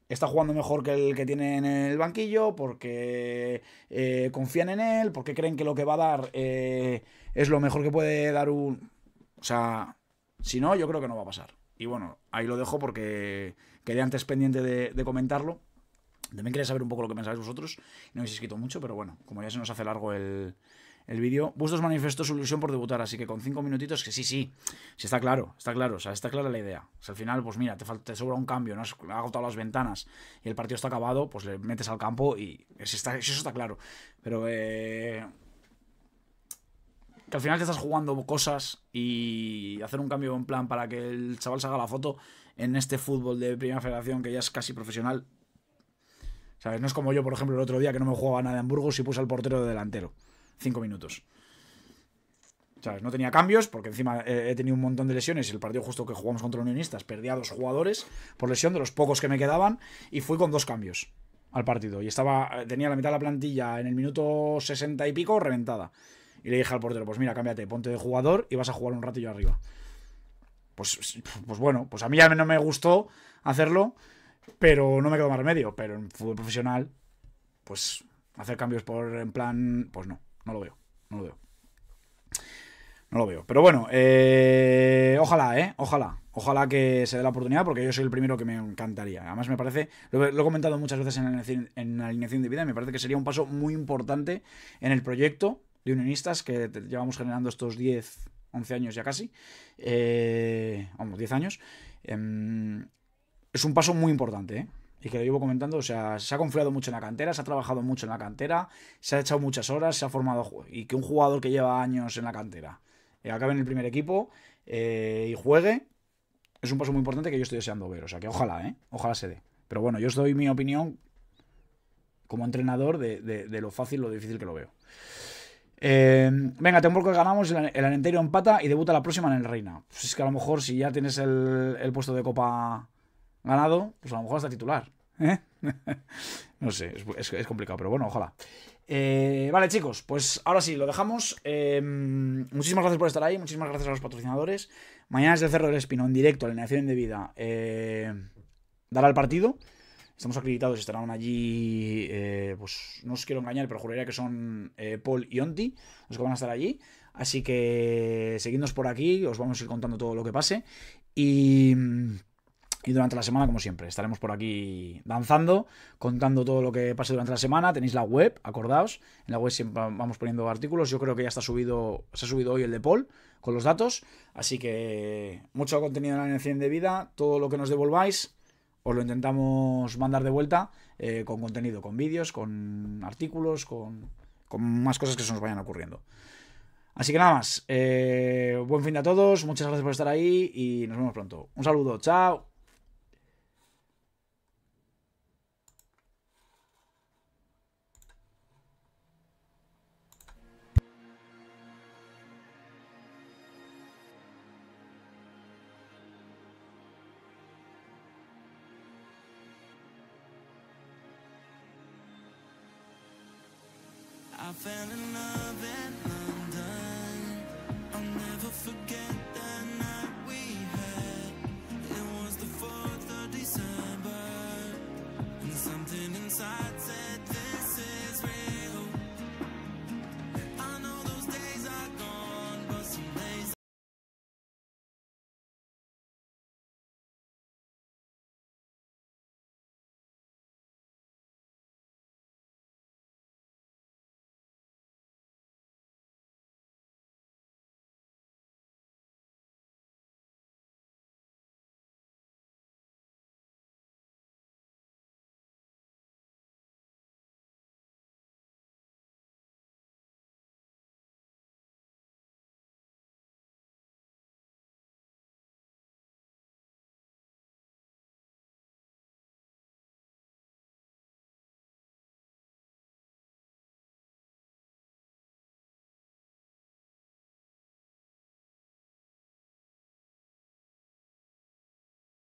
está jugando mejor que el que tiene en el banquillo, porque eh, confían en él, porque creen que lo que va a dar eh, es lo mejor que puede dar un... O sea, si no, yo creo que no va a pasar. Y bueno, ahí lo dejo porque quedé antes pendiente de, comentarlo. También quería saber un poco lo que pensáis vosotros. No habéis escrito mucho, pero bueno, como ya se nos hace largo el, vídeo, Bustos manifestó su ilusión por debutar, así que con cinco minutitos, que sí, sí, sí está claro, está claro, o sea, está clara la idea. O al final, pues mira, te, falta, te sobra un cambio, no has agotado las ventanas y el partido está acabado, pues le metes al campo y eso está, eso está claro. Pero eh, que al final te estás jugando cosas y hacer un cambio en plan para que el chaval se haga la foto en este fútbol de primera federación que ya es casi profesional. ¿Sabes? No es como yo, por ejemplo, el otro día que no me jugaba nada de hamburgo y puse al portero de delantero. Cinco minutos. ¿Sabes? No tenía cambios porque encima eh, he tenido un montón de lesiones. El partido justo que jugamos contra unionistas perdí a dos jugadores por lesión de los pocos que me quedaban y fui con dos cambios al partido. Y estaba eh, tenía la mitad de la plantilla en el minuto sesenta y pico reventada. Y le dije al portero, pues mira, cámbiate, ponte de jugador y vas a jugar un ratillo arriba. Pues, pues bueno, pues a mí ya no me gustó hacerlo, pero no me quedó más remedio. Pero en fútbol profesional, pues hacer cambios por en plan, pues no, no lo veo, no lo veo. No lo veo. Pero bueno, eh, ojalá, ¿eh? Ojalá. Ojalá que se dé la oportunidad porque yo soy el primero que me encantaría. Además me parece, lo, he comentado muchas veces en, en alineación de vida, me parece que sería un paso muy importante en el proyecto de unionistas que llevamos generando estos 10, 11 años ya casi, eh, vamos, 10 años, em, es un paso muy importante, ¿eh? y que lo llevo comentando, o sea, se ha confiado mucho en la cantera, se ha trabajado mucho en la cantera, se ha echado muchas horas, se ha formado, y que un jugador que lleva años en la cantera eh, acabe en el primer equipo eh, y juegue, es un paso muy importante que yo estoy deseando ver, o sea, que ojalá, Ojalá se dé. Pero bueno, yo os doy mi opinión como entrenador de, de lo fácil, lo difícil que lo veo. Em, venga, tengo que ganamos, el, el en empata y debuta la próxima en el Reina. Pues es que a lo mejor si ya tienes el, puesto de copa ganado, pues a lo mejor hasta titular. ¿eh? no sé, es, es, complicado, pero bueno, ojalá. Eh, vale, chicos, pues ahora sí, lo dejamos. Em, muchísimas gracias por estar ahí, muchísimas gracias a los patrocinadores. Mañana es el Cerro del Espino, en directo, alineación de vida. Eh, dará el partido estamos acreditados, y estarán allí, eh, pues no os quiero engañar, pero juraría que son eh, Paul y Onti los que van a estar allí. Así que seguidnos por aquí, os vamos a ir contando todo lo que pase. Y, durante la semana, como siempre, estaremos por aquí danzando, contando todo lo que pase durante la semana. Tenéis la web, acordaos. En la web siempre vamos poniendo artículos. Yo creo que ya está subido, se ha subido hoy el de Paul con los datos. Así que mucho contenido en la energía de Vida, todo lo que nos devolváis os lo intentamos mandar de vuelta eh, con contenido, con vídeos, con artículos, con, más cosas que se nos vayan ocurriendo. Así que nada más, eh, buen fin a todos, muchas gracias por estar ahí y nos vemos pronto. Un saludo, chao.